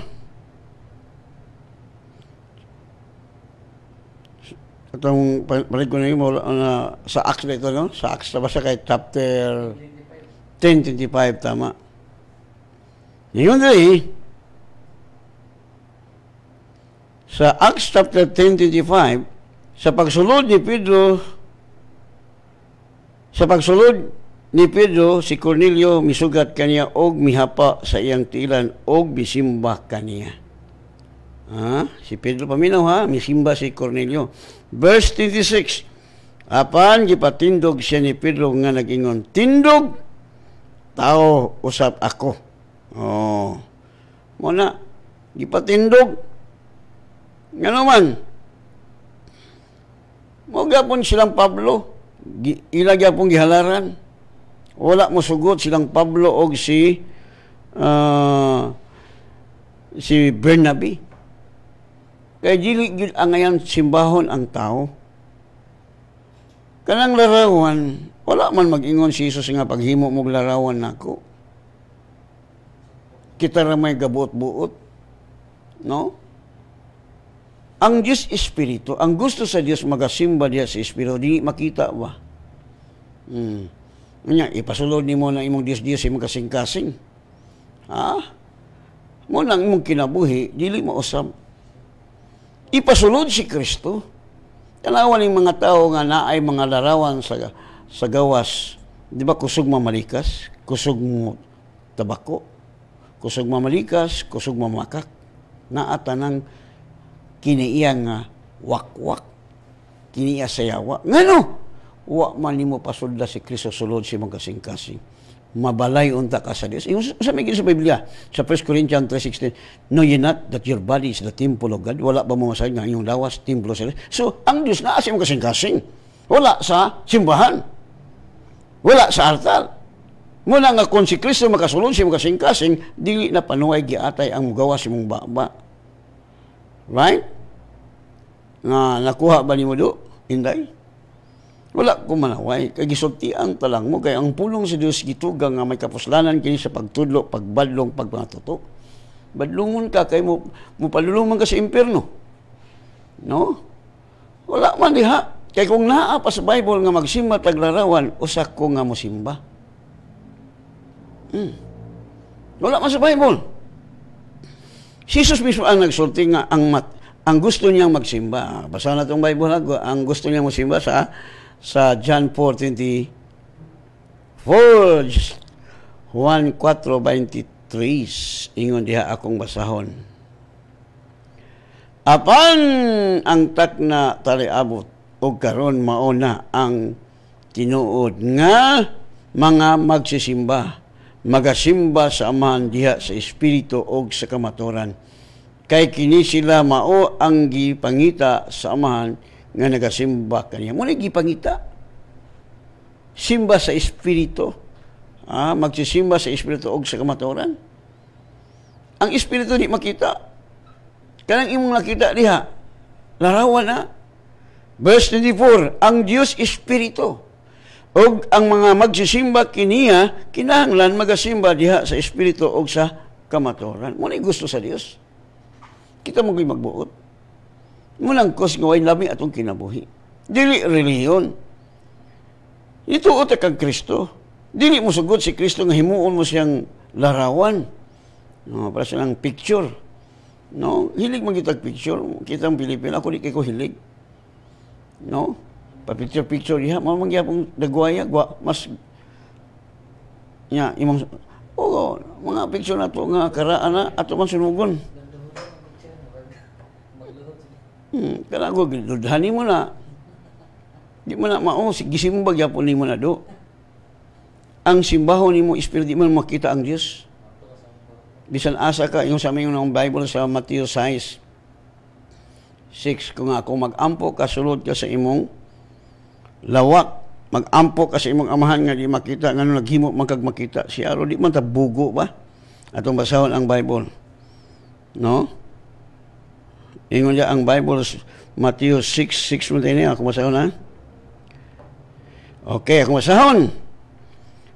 Itong palit ko na yun, uh, sa Acts na ito, no? Sa Acts na basta kay chapter 1025, tama. Ngayon na eh, sa Acts chapter 10.25, sa pagsulod ni Pedro, sa pagsulod Ni Pedro, si Cornelio misugat kaniya og mihapa sa iyang tilan og bisimba kaniya. Ha? Si Pedro paminaw ha, misimba si Cornelio. Verse 26. Apan gipatindog siya ni Pedro nga nagingon, "Tindog tao usab ako." Oh. Mo na gipatindog. Ngano man. Mo gapon silang Pablo, ila gyapon gihalaran wala mo sugot silang Pablo og si uh, si Bernabe kay dili gyud ang ngayon simbahon ang tao kanang larawan wala man magingon si Jesus nga paghimo mo larawan nako kita ra may gabot-buot no ang Diyos Espiritu, ang gusto sa Diyos magasimba diya sa Espiritu, di makita ba? Hmm. Nya, ipasulod ni mo na imong disdis imong kasing-kasing. Ha? Mo nang imong kinabuhi, dili mo Ipasulod si Kristo. Tanawan ning mga tao nga naay mga larawan sa sa gawas. Di ba kusog mamalikas, kusog mo tabako, kusog mamalikas, kusog mamakak. Naa tanang kiniiya wakwak, Kiniya sayawa. Ngano? wa man nimo pasudla si Kristo sulod si mong kasing Mabalay unta ka sa Dios. Yung sa may sa Biblia, sa 1 Corinthians 3.16, Know ye not that your body is the temple of God? Wala ba mo mamasay nga yung lawas, temple of God? So, ang Dios na si mong kasing Wala sa simbahan. Wala sa altar. Muna nga kung si Kristo makasulod si makasing-kasing, dili na panuway giatay ang mugawa si mong baba. Right? Nga nakuha ba ni mo do? Inday? Wala ko manaway, kay gisultian talang mo, kay ang pulong si Dios gitugang nga may kapuslanan kini sa pagtudlo, pagbadlong, pagmatuto. Badlungon ka, kay mo, mo palulungan ka sa impierno No? Wala man diha. Kay kung naa pa sa Bible nga magsimba taglarawan, usak ko nga mosimba. Hmm. Wala man sa Bible. Si Jesus mismo ang nagsulti nga ang mat, ang gusto niyang magsimba. basahon natong Bible Ang gusto niyang magsimba sa sa John 4.24 Juan 1:423 ingon diha akong basahon apan ang takna taliabot og karon mauna ang tinuod nga mga magsisimba magasimba sa amahan diha sa espiritu og sa kamatoran kay kini sila mao ang gipangita sa amahan nga nagasimba kaniya. Muna gipangita. Simba sa Espiritu. Ah, magsisimba sa Espiritu og sa kamatoran. Ang Espiritu di makita. Kanang imong nakita diha, larawan na. Verse 24, ang Dios Espiritu. Og ang mga magsisimba kiniya, kinahanglan magasimba diha sa Espiritu og sa kamatuoran. Muna gusto sa Dios. Kita mo magbuot. Ngunang kos nga lami atong kinabuhi. Dili reliyon. Ito Ituot kang Kristo. Dili mo sugod si Kristo nga himuon mo siyang larawan. No, para sa lang picture. No, hilig man picture. Kita ang Pilipina, ako di kay ko hilig. No? Pa picture picture diha, mo man gyapon dagwaya, gwa, mas nya imong oh, mga picture na to nga karaan na ato man sunugon. Hmm, karago, dudhani mo na. Di mo na mao, oh, gisim mo bagya po ni mo na do. Ang simbaho ni mo, ispil di mo makita ang Diyos. Bisan asa ka, yung sa amin yung Bible sa Matthew 6, 6, kung ako mag-ampo, kasulod ka sa imong lawak. Mag-ampo ka sa imong amahan nga di makita, nga nung naghimo magkagmakita. Si Aro, di man ta ba? Atong basahon ang Bible. No? Ingon niya ang Bible, Matthew 6, 6 mo din eh. Ako masahon ha? Okay, ako masahon.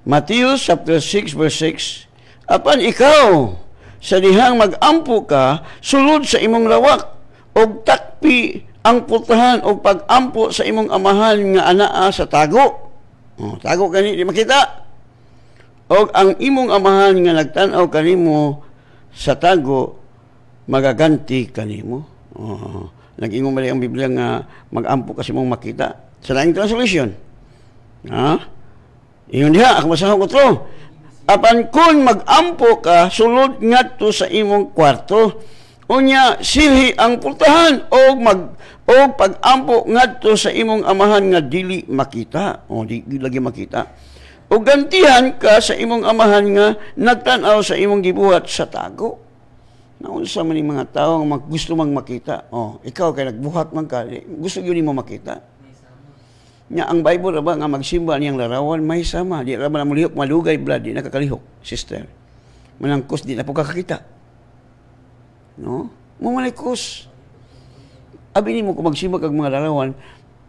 Matthew chapter 6 verse 6 Apan ikaw sa dihang magampo ka sulod sa imong lawak og takpi ang putahan og pagampo sa imong amahan nga anaa sa tago. Oh, tago kani di makita. Og ang imong amahan nga nagtan-aw kanimo sa tago magaganti kanimo. Oh, nag-ingon mali ang Biblia nga mag-ampo kasi mong makita. Sa laing translation. Ha? Iyon diha, ako masahog ko tro. Apan kung mag-ampo ka, sulod nga to sa imong kwarto. Unya, silhi ang pultahan o mag o pag-ampo ngadto sa imong amahan nga dili makita o di, di lagi makita o gantihan ka sa imong amahan nga nagtan-aw sa imong gibuhat sa tago Naunsa man yung mga tao ang gusto mang makita. Oh, ikaw kay nagbuhat man ka, gusto yun mo makita. Nya ang Bible ba nga magsimba niyang larawan may sama di ra man mulihok malugay blood di nakakalihok sister. Manangkos di na po kakakita. No? Mo malikos. Abi nimo kung magsimba kag mga larawan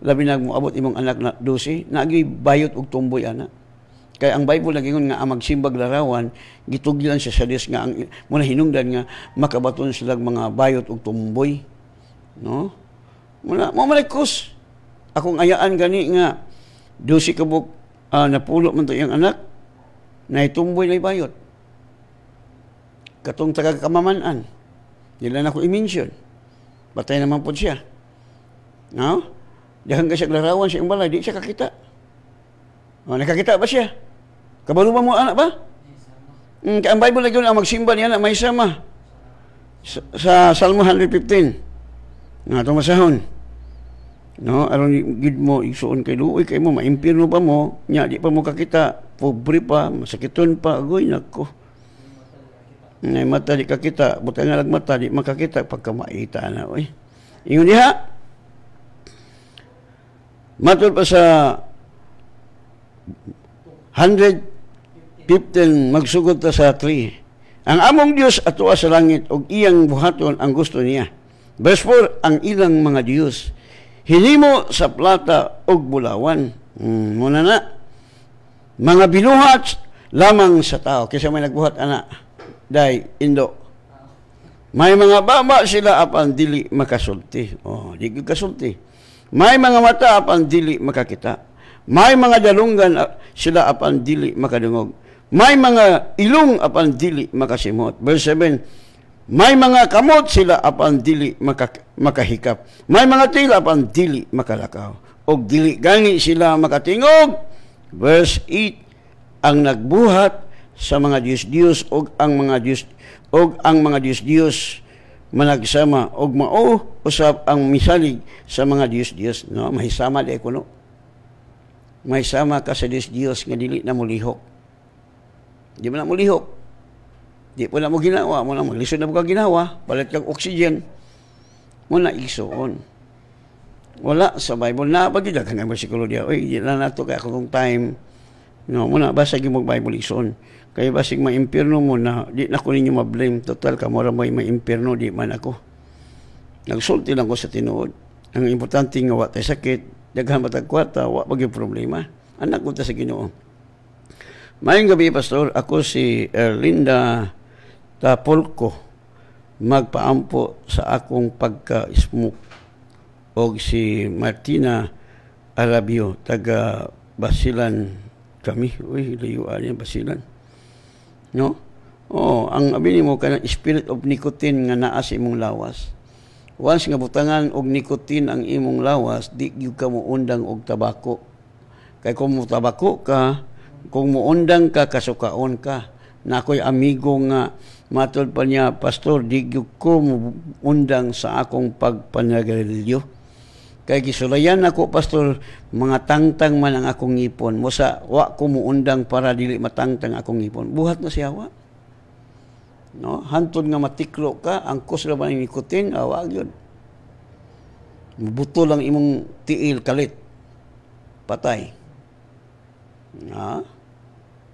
labi na abot imong anak na 12 nagyoy bayot og tumboy ana. Kaya ang Bible nagingon nga ang magsimbag larawan, gitugilan siya sa Diyos nga ang muna hinungdan nga makabaton sila mga bayot ug tumboy. No? Muna mo malikos. Akong ayaan gani nga dosi ka buk uh, ah, napulo man to iyang anak na itumboy na bayot. Katong taga kamamanan. Nila na ko i-mention. Patay naman po siya. No? Dahan ka siya larawan sa imbalay, di siya kakita. O, oh, nakakita ba siya? Kabalo ba mo anak ba? Mm, ang Bible na ang magsimba niya na may sama. Sa, sa Salmo 115. Nga masahon. No, aron gid mo isuon kay luoy kay mo maimpirno pa mo, nya di pa mo kakita, pobre pa, masakiton pa, agoy nako. Ngay mata di kakita, butang nga mata di makakita pagka maita na oy. Ingon diha. Matul pa sa 100 15, magsugod ta sa 3. Ang among Dios atuwa sa langit og iyang buhaton ang gusto niya. Verse 4, ang ilang mga Dios hinimo sa plata og bulawan. Mm, muna na. Mga binuhat lamang sa tao kaysa may nagbuhat ana dai indo. May mga baba sila apan dili makasulti. Oh, di kasulti. May mga mata apan dili makakita. May mga dalungan ah, sila apan dili makadungog may mga ilong apan dili makasimot. Verse 7, may mga kamot sila apan dili maka, makahikap. May mga tila apan dili makalakaw. O dili gani sila makatingog. Verse 8, ang nagbuhat sa mga Diyos-Diyos o ang mga Diyos og ang mga Diyos-Diyos managsama og mao usab ang misalig sa mga Diyos-Diyos no mahisama di kuno mahisama ka sa Diyos-Diyos nga dili na mulihok Di mo na mo lihok. Di mo na mo ginawa. Mo na maglisod hmm. na mo ka ginawa. Palit kang oxygen. Mo na igsoon. Wala sa Bible. Na pag ka ng versikulo diya. Uy, di na nato kaya akong time. No, mo na basa yung mag-Bible igsoon. Kay basig ma-impirno mo na di na ko ninyo ma-blame. Total, kamura mo yung ma-impirno. Di man ako. Nagsulti lang ko sa tinuod. Ang importante nga wa tay sakit, daghan matag kwarta, wa pag problema. Anak ko ta sa Ginoo. Mayong gabi, Pastor. Ako si Erlinda Tapolco. Magpaampo sa akong pagka-smoke. O si Martina Arabio, taga Basilan kami. Uy, layuan ah, niya, Basilan. No? Oo, ang abini mo kanang spirit of nicotine nga naa sa imong lawas. Once nga butangan og nicotine ang imong lawas, di gyud ka mo undang og tabako. Kay kung mo tabako ka, kung muundang ka, kasukaon ka. Na ako'y amigo nga, matod pa niya, Pastor, di ko muundang sa akong pagpanagalyo. Kay gisulayan ako, Pastor, mga tangtang man ang akong ipon. Musa, wa ko muundang para dili matangtang akong ipon. Buhat na siya, wa. No? Hantod nga matiklo ka, ang kusla ba ng nikutin, awa yun. Buto lang imong tiil, kalit. Patay. Ha?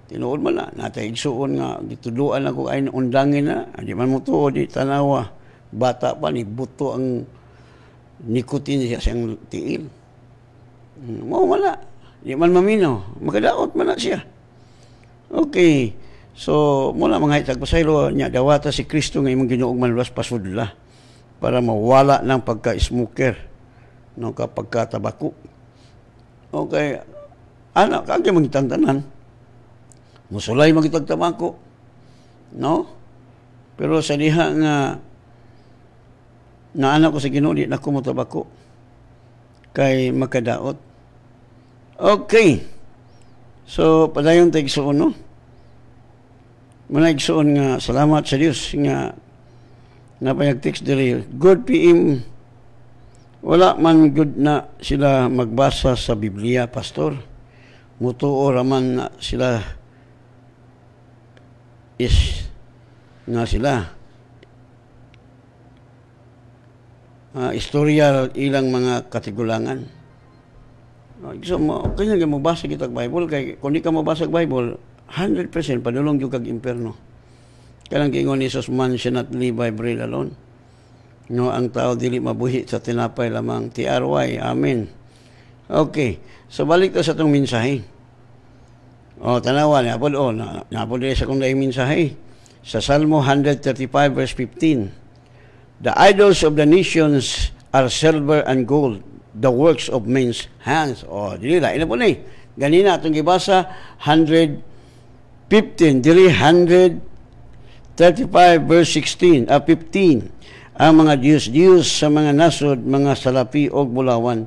tinuod man na, nataigsuon nga, gituduan ako ay undangin na, di man mo to, di tanawa, bata pa, ni buto ang nikutin siya siyang tiil. Hmm, mo wala, di man maminaw, magadaot man na siya. Okay, so mula mga itag pasaylo niya, dawata si Kristo nga imong ginoong manluwas pasudla para mawala ng pagka-smoker no kapag tabako Okay, anak, kagay magtantanan. Musulay magitag tabako. No? Pero sa diha nga naanak ko sa Ginoo na mo tabako kay makadaot. Okay. So padayon tay igsuon no. Muna igsuon nga salamat sa Dios nga napayag text diri. Good PM wala man good na sila magbasa sa Biblia, pastor. Mutuo raman na sila is nga sila. Uh, istorya ilang mga katigulangan. Uh, ah, so, mo, kanya nga mabasa kita Bible. Kay, kung di ka mabasa Bible, 100% padulong yung kag imperno. Kailang gingon ni Jesus, man shall not live by bread alone. No, ang tao dili mabuhi sa tinapay lamang. TRY, amen. Okay, so balik ta sa itong mensahe. O, oh, tanawa, napod, o, oh, na, napod na sa kung mensahe. Sa Salmo 135 verse 15, The idols of the nations are silver and gold, the works of men's hands. O, oh, dili lain na po ni. Ganina, itong gibasa, 115, dili 135 verse 16, uh, 15, ang mga Diyos-Diyos sa mga nasod, mga salapi o bulawan,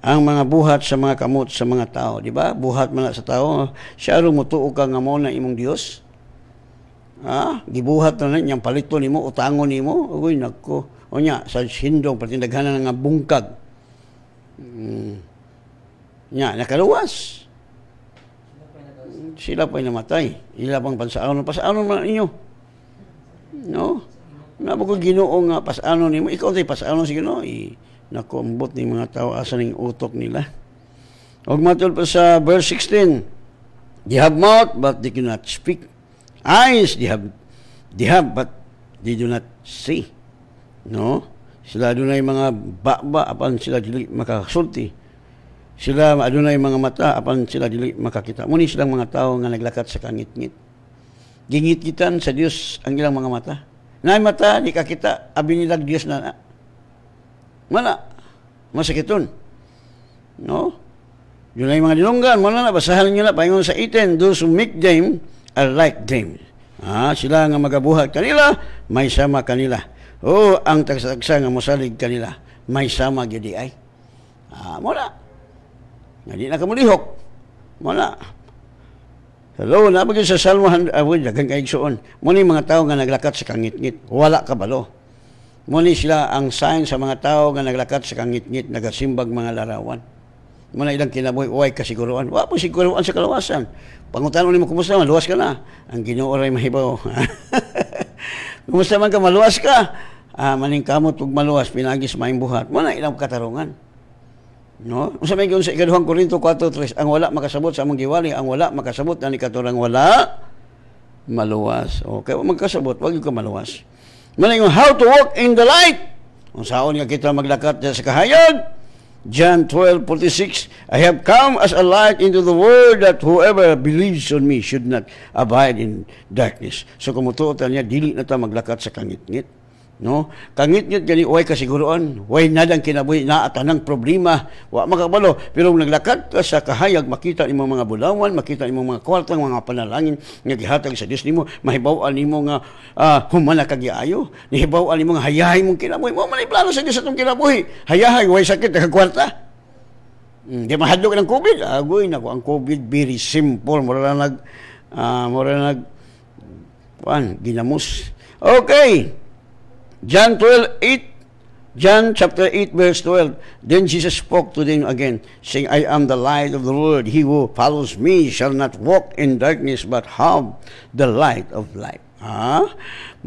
ang mga buhat sa mga kamot sa mga tao. Di ba? Buhat man sa tao. Siya rin mutuog ka nga mo na imong Diyos. Ha? Gibuhat na lang, niyang palito ni mo, utangon ni mo. Uy, nako. O niya, sa hindong, patindaghanan nga bungkag. Mm. Niya, nakaluwas. Sila pa'y namatay. Ila pang pansaanon. Pansaanon man inyo. No? Nabagong ginoo nga pasanon ni mo. Ikaw tayo pasanon si ginoo. Eh. Nakumbot ni mga tao asa ning utok nila. Og matul pa sa verse 16. They have mouth but they cannot speak. Eyes they have they have but they do not see. No? Sila adunay mga baba apan sila dili makasulti. Sila adunay mga mata apan sila dili makakita. Muni silang mga tao nga naglakat sa kangit-ngit. Gingit-gitan sa Dios ang ilang mga mata. Nay mata di kita abi nila Dios na, na Mana. Masakiton. No? Yun ay mga dilunggan. Mana na, basahan nyo na. Pahingon sa itin. Those who make them are like them. Ah, sila nga magabuhat kanila, may sama kanila. Oh, ang tagsagsa nga mosalig kanila, may sama gidi ay. Ah, mo na. Nga di na kamulihok. Mo na. Hello, nabagay sa Salmo, ah, dagang kaigsoon. Muna mga tao nga naglakat sa kangit-ngit. Wala kabalo. Muni sila ang sign sa mga tao nga naglakat sa kangit-ngit, nagasimbag mga larawan. Muna ilang kinaboy, uway kasiguruan. Wa po siguruan sa kalawasan. Pangutan ulit mo, kumusta man, luwas ka na. Ang ginooray mahibaw. kumusta man ka, maluwas ka. Ah, maning kamot ug maluwas, pinagis maing buhat. Muna ilang katarungan. No? Unsa may sa ikaduhang Korinto 4:3, ang wala makasabot sa among giwali, ang wala makasabot na ni katurang wala maluwas. Okay, magkasabot, wag ka maluwas. Maning how to walk in the light. Kung saon nga kita maglakat sa kahayag, John 12:46 I have come as a light into the world that whoever believes on me should not abide in darkness. So kumutuotan niya dili na ta maglakat sa kangitngit. No? Kangit nyo gani, way kasiguroan, way nadang kinabuhi na at anang problema, wa makabalo. Pero naglakad ka sa kahayag, makita imong mga bulawan, makita imong mga kwarta mga panalangin, nga gihatag sa Dios nimo, mahibawaan nimo nga uh, humana kagiayo, nihibawaan nimo nga hayahay mong kinabuhi, mo man plano sa Diyos atong kinabuhi, hayahay, way sakit, kwarta. Hmm, di mahadlok ng COVID. Agoy, nako, ang COVID, very simple. Mura nag, uh, mura nag, kuan, ginamos. Okay. John 12, John chapter 8, verse 12. Then Jesus spoke to them again, saying, I am the light of the world. He who follows me shall not walk in darkness, but have the light of life. Ha?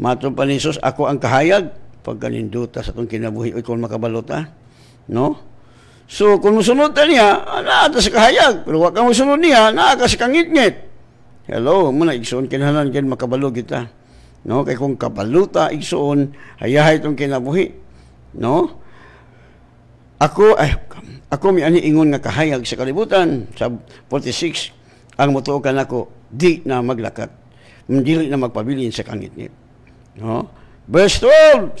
Matong pa ni Jesus, ako ang kahayag. Pag kaninduta sa itong kinabuhi, o kung makabalota. No? So, kung musunod na niya, naata sa kahayag. Pero wag kang musunod niya, naaka sa kangit-ngit. Hello, muna, igsoon kinahanan, kin makabalog kita no kay kung kapaluta igsoon hayahay tong kinabuhi no ako ay, ako mi ani ingon nga kahayag sa kalibutan sa 46 ang motuokan ako di na maglakat dili na magpabilin sa kangitnit no verse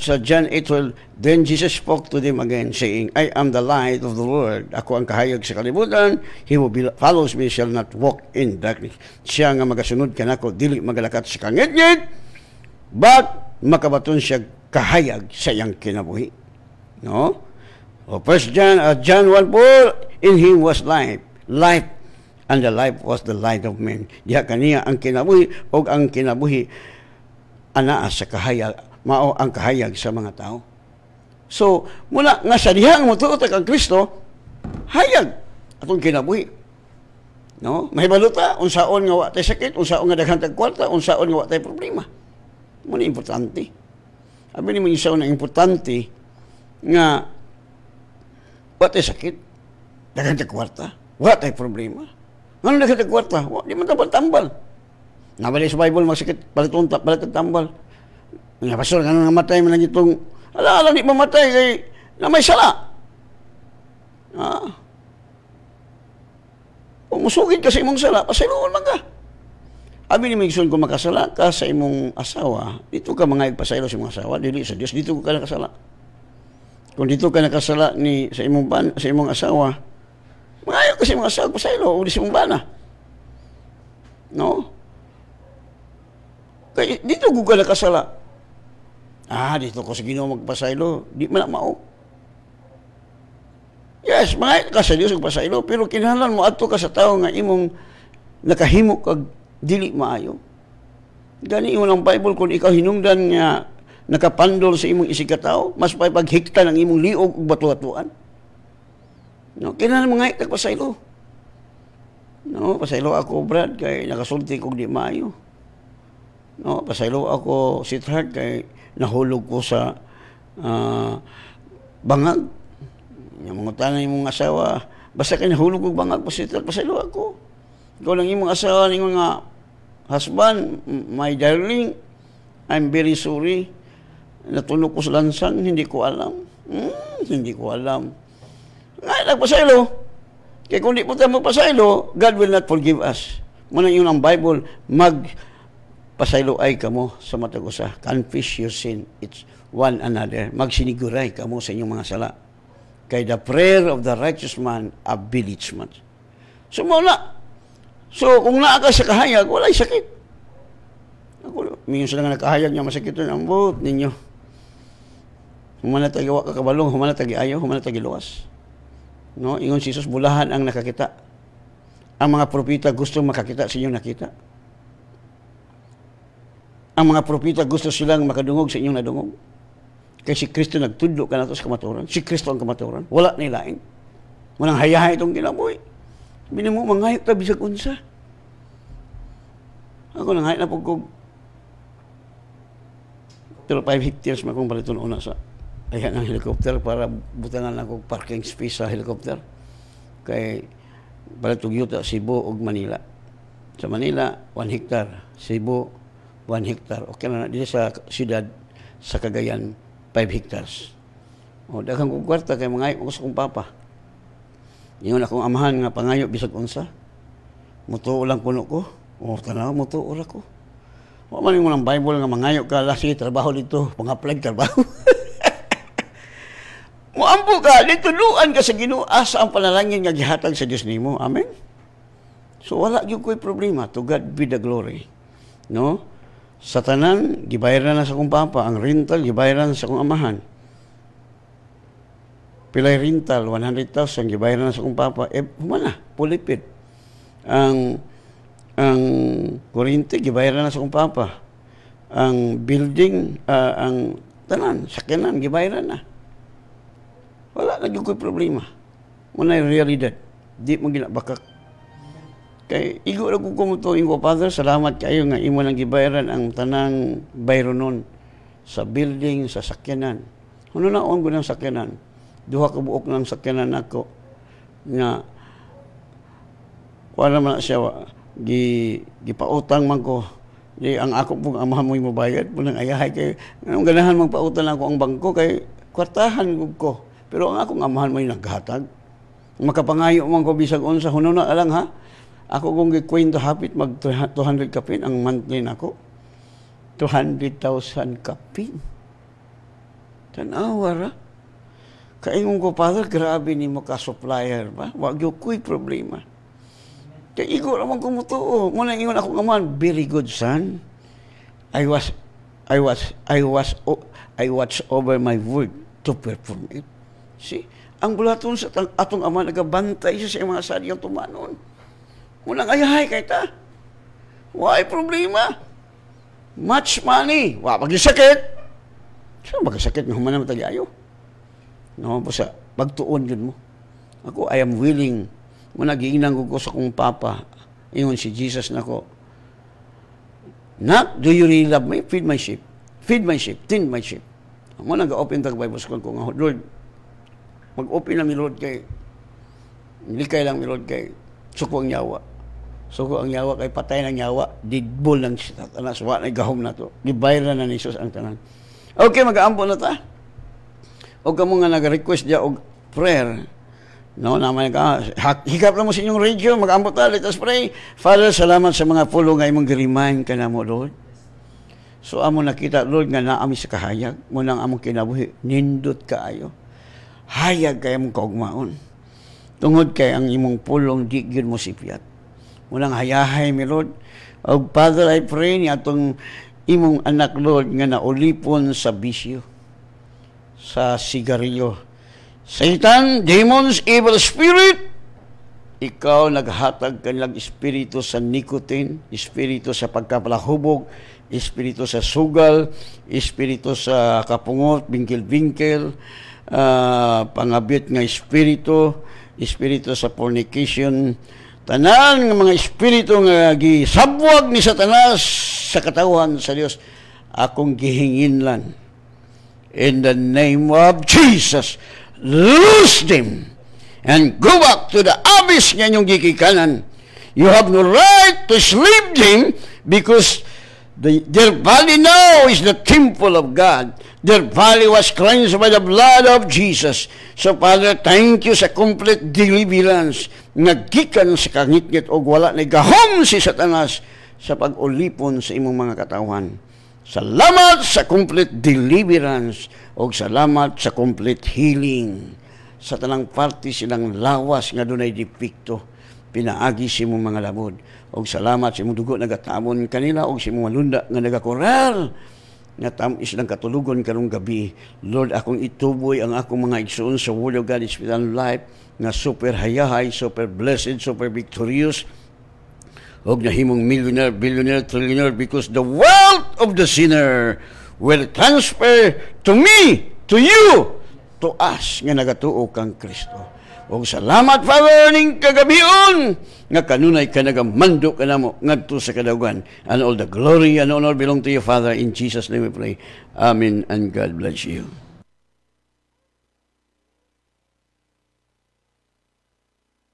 12 sa John 8:12 then Jesus spoke to them again saying I am the light of the world ako ang kahayag sa kalibutan he who follows me shall not walk in darkness siya nga magasunod kanako dili maglakat sa kangitnit bak makabaton siya kahayag sa iyang kinabuhi. No? O first John, uh, John 1 po, in him was life. Life and the life was the light of men. Diha kaniya ang kinabuhi o ang kinabuhi ana sa kahayag, mao ang kahayag sa mga tao. So, mula nga sa dihang matuotak ang Kristo, hayag atong kinabuhi. No? May baluta, unsaon nga wa tay sakit, unsaon nga daghang tagkwarta, unsaon nga wa tay problema. Mo na importante. Abi ni mo isa na importante nga wa tay sakit. Daghan ta kwarta. Wa tay problema. Ano daghan tay kwarta? Wa di man tambal tambal. Nabali sa Bible magsakit paliton paliton tambal. Nga pastor nga namatay man gitong ala ala di mamatay kay na may sala. Ah. Kung musugid kasi imong sala, pasiluon lang ka. Abi ni Migson kung makasala ka sa imong asawa, dito ka mga igpasaylo sa imong asawa, dili sa Dios dito ka nakasala. Kung dito ka nakasala ni sa imong ban, sa imong asawa, maayo ka sa imong asawa pasaylo o sa imong bana. No? Kay dito ko ka nakasala. Ah, dito ko sa Ginoo magpasaylo, di man mao. Yes, mga ka sa Dios magpasaylo, pero kinahanglan mo adto ka sa tawo nga imong nakahimo kag dili maayo. Gani mo ng Bible kung ikaw hinungdan nga nakapandol sa imong isigataw, mas pay paghikta ng imong liog ug batuatuan. No, kinahanglan mga hikta pasaylo. No, pasaylo ako Brad kay nakasulti kog di maayo. No, pasaylo ako si sweetheart kay nahulog ko sa uh, bangag. Yung mga tanay mong asawa, basta kay nahulog ko bangag, pasaylo ako. Ikaw lang imong asawa, ng mga husband, my darling, I'm very sorry. Natunog ko sa lansang, hindi ko alam. Hmm, hindi ko alam. Nga, nagpasaylo. Kaya kung di po tayo magpasaylo, God will not forgive us. Muna yun ang Bible, mag pasayloay ka mo sa matagusa. Confess your sin. It's one another. Magsiniguray kamo sa inyong mga sala. Kay the prayer of the righteous man availeth much. So So, kung naa ka sa kahayag, wala sakit. Ako, minsan nga nakahayag niya, masakit na ang buhot ninyo. Humana tayo ka kabalong, humana tayo ayaw, humana luwas. No? Ingon si Jesus, bulahan ang nakakita. Ang mga propita gusto makakita sa inyong nakita. Ang mga propita gusto silang makadungog sa inyong nadungog. Kaya si Kristo nagtudlo ka na sa kamaturan. Si Kristo ang kamaturan. Wala na nilaing. Walang hayahay itong kinabuhi. Binimo mangayot ta bisag unsa. Ako nangayot na pag pero 5 hectares makong baliton una sa ayan ang helicopter para butangan ako parking space sa helicopter. Kay balitog yuta Cebu ug Manila. Sa Manila, 1 hectare. Cebu, 1 hectare. Okay na, dito sa siyudad, sa Cagayan, 5 hectares. O, daghang kong kwarta kay mga ayok sa kong papa. Ingon akong amahan nga pangayo bisag unsa. Mutuo lang kuno ko. O oh, tanaw mutuo ra ko. Wa man mo lang Bible nga mangayo ka la trabaho dito, pangaplag trabaho. Muampo ka dito duan ka sa Ginoo asa ang panalangin nga gihatag sa Dios nimo. Amen. So wala gyud koy problema. To God be the glory. No? Sa tanan, gibayaran na sa kong papa. Ang rental, gibayaran sa kong amahan pilay rental, 100,000, gibayaran na sa kong papa, eh, humana, pulipit. Ang, ang kurinti, gibayaran na sa kong papa. Ang building, uh, ang tanan, sakinan, gibayaran na. Wala na ko'y problema. Muna yung realidad. Di mo ginabakak. Kay, igo na kong kumuto, ingo, Father, salamat kayo nga imo lang gibayaran ang tanang bayronon sa building, sa sakyanan. Ano na ang gunang sakyanan? duha ka buok ng sakyanan nako nga wala man siya gi gipautang man ko di ang ako pong amahan mo bayad po ng ayahay kay anong ganahan magpautang ako ang bangko kay kwartahan ko ko pero ang ako akong amahan mo naghatag makapangayo man ko bisag unsa huno na alang ha ako kung gi-queen to hapit mag 200 kapin ang monthly nako 200,000 kapin tanawa ra Kaingon ko, Father, grabe ni mo ka-supplier ba? Wag yung ko'y problema. Kaya igo naman ko mo to. Muna ingon ako naman, very good son. I was, I was, I was, oh, I watch over my work to perform it. See? Ang bulaton sa atong ama nagabantay siya sa mga sadyang tumanon. Muna ayahay kay ta. Why problema? Much money. Wa pagisakit. Saan magasakit ng humanang tagayayo? No, basta pagtuon yun mo. Ako, I am willing. Mo nagiinang ko sa kong papa. Ingon si Jesus na ko. Not do you really love me? Feed my sheep. Feed my sheep. Tend my sheep. Mo nag-open tag Bible school ko nga, Lord, mag-open na mi Lord kay hindi kay lang mi Lord kay suko ang yawa. Suko ang yawa kay patay ng yawa, didbol ng satanas, wa na gahom na to. Gibayra na ni Jesus ang tanan. Okay, mag-aambo na ta og kamo nga nag-request dia og prayer, No, naman ka. Ah, hikap na mo sa inyong radio, mag-ambot ta, let us pray. Father, salamat sa mga pulo nga imong girimahin ka na mo, Lord. So, amo nakita, Lord, nga naami sa kahayag, mo nang among kinabuhi, nindot kaayo. Hayag kay mong kaugmaon. Tungod kay ang imong pulong, di gyud mo sipyat. Mo nang hayahay, mi Lord. og Father, I pray ni atong imong anak, Lord, nga naulipon sa bisyo sa sigarilyo. Satan, demons, evil spirit, ikaw naghatag kanilang espiritu sa nicotine, espiritu sa pagkapalahubog, espiritu sa sugal, espiritu sa kapungot, bingkil-bingkil, uh, pangabit nga espiritu, espiritu sa fornication, tanan ng mga espiritu nga gisabwag ni Satanas sa katawan sa Dios akong gihingin lang in the name of Jesus. Loose them and go back to the abyss nga inyong gikikanan. You have no right to sleep them because the, their body now is the temple of God. Their body was cleansed by the blood of Jesus. So, Father, thank you sa complete deliverance nagikan sa kangit-ngit o wala na gahom si Satanas sa pag-ulipon sa imong mga katawan. Salamat sa complete deliverance o salamat sa complete healing. Sa tanang parte silang lawas nga dunay depikto pinaagi si mong mga labod. O salamat si mong dugo nagatamon kanila o si mong malunda nga nagakural nga tam islang katulugon karong gabi. Lord, akong ituboy ang akong mga igsuon sa Word of God, Life, nga super hayahay, super blessed, super victorious, og nahimong millionaire, billionaire, trillionaire because the wealth of the sinner will transfer to me, to you, to us nga nagatuo kang Kristo. Og salamat Father ning kagabion nga kanunay ka nagamando ka namo ngadto sa kadaugan. And all the glory and honor belong to you Father in Jesus name we pray. Amen and God bless you.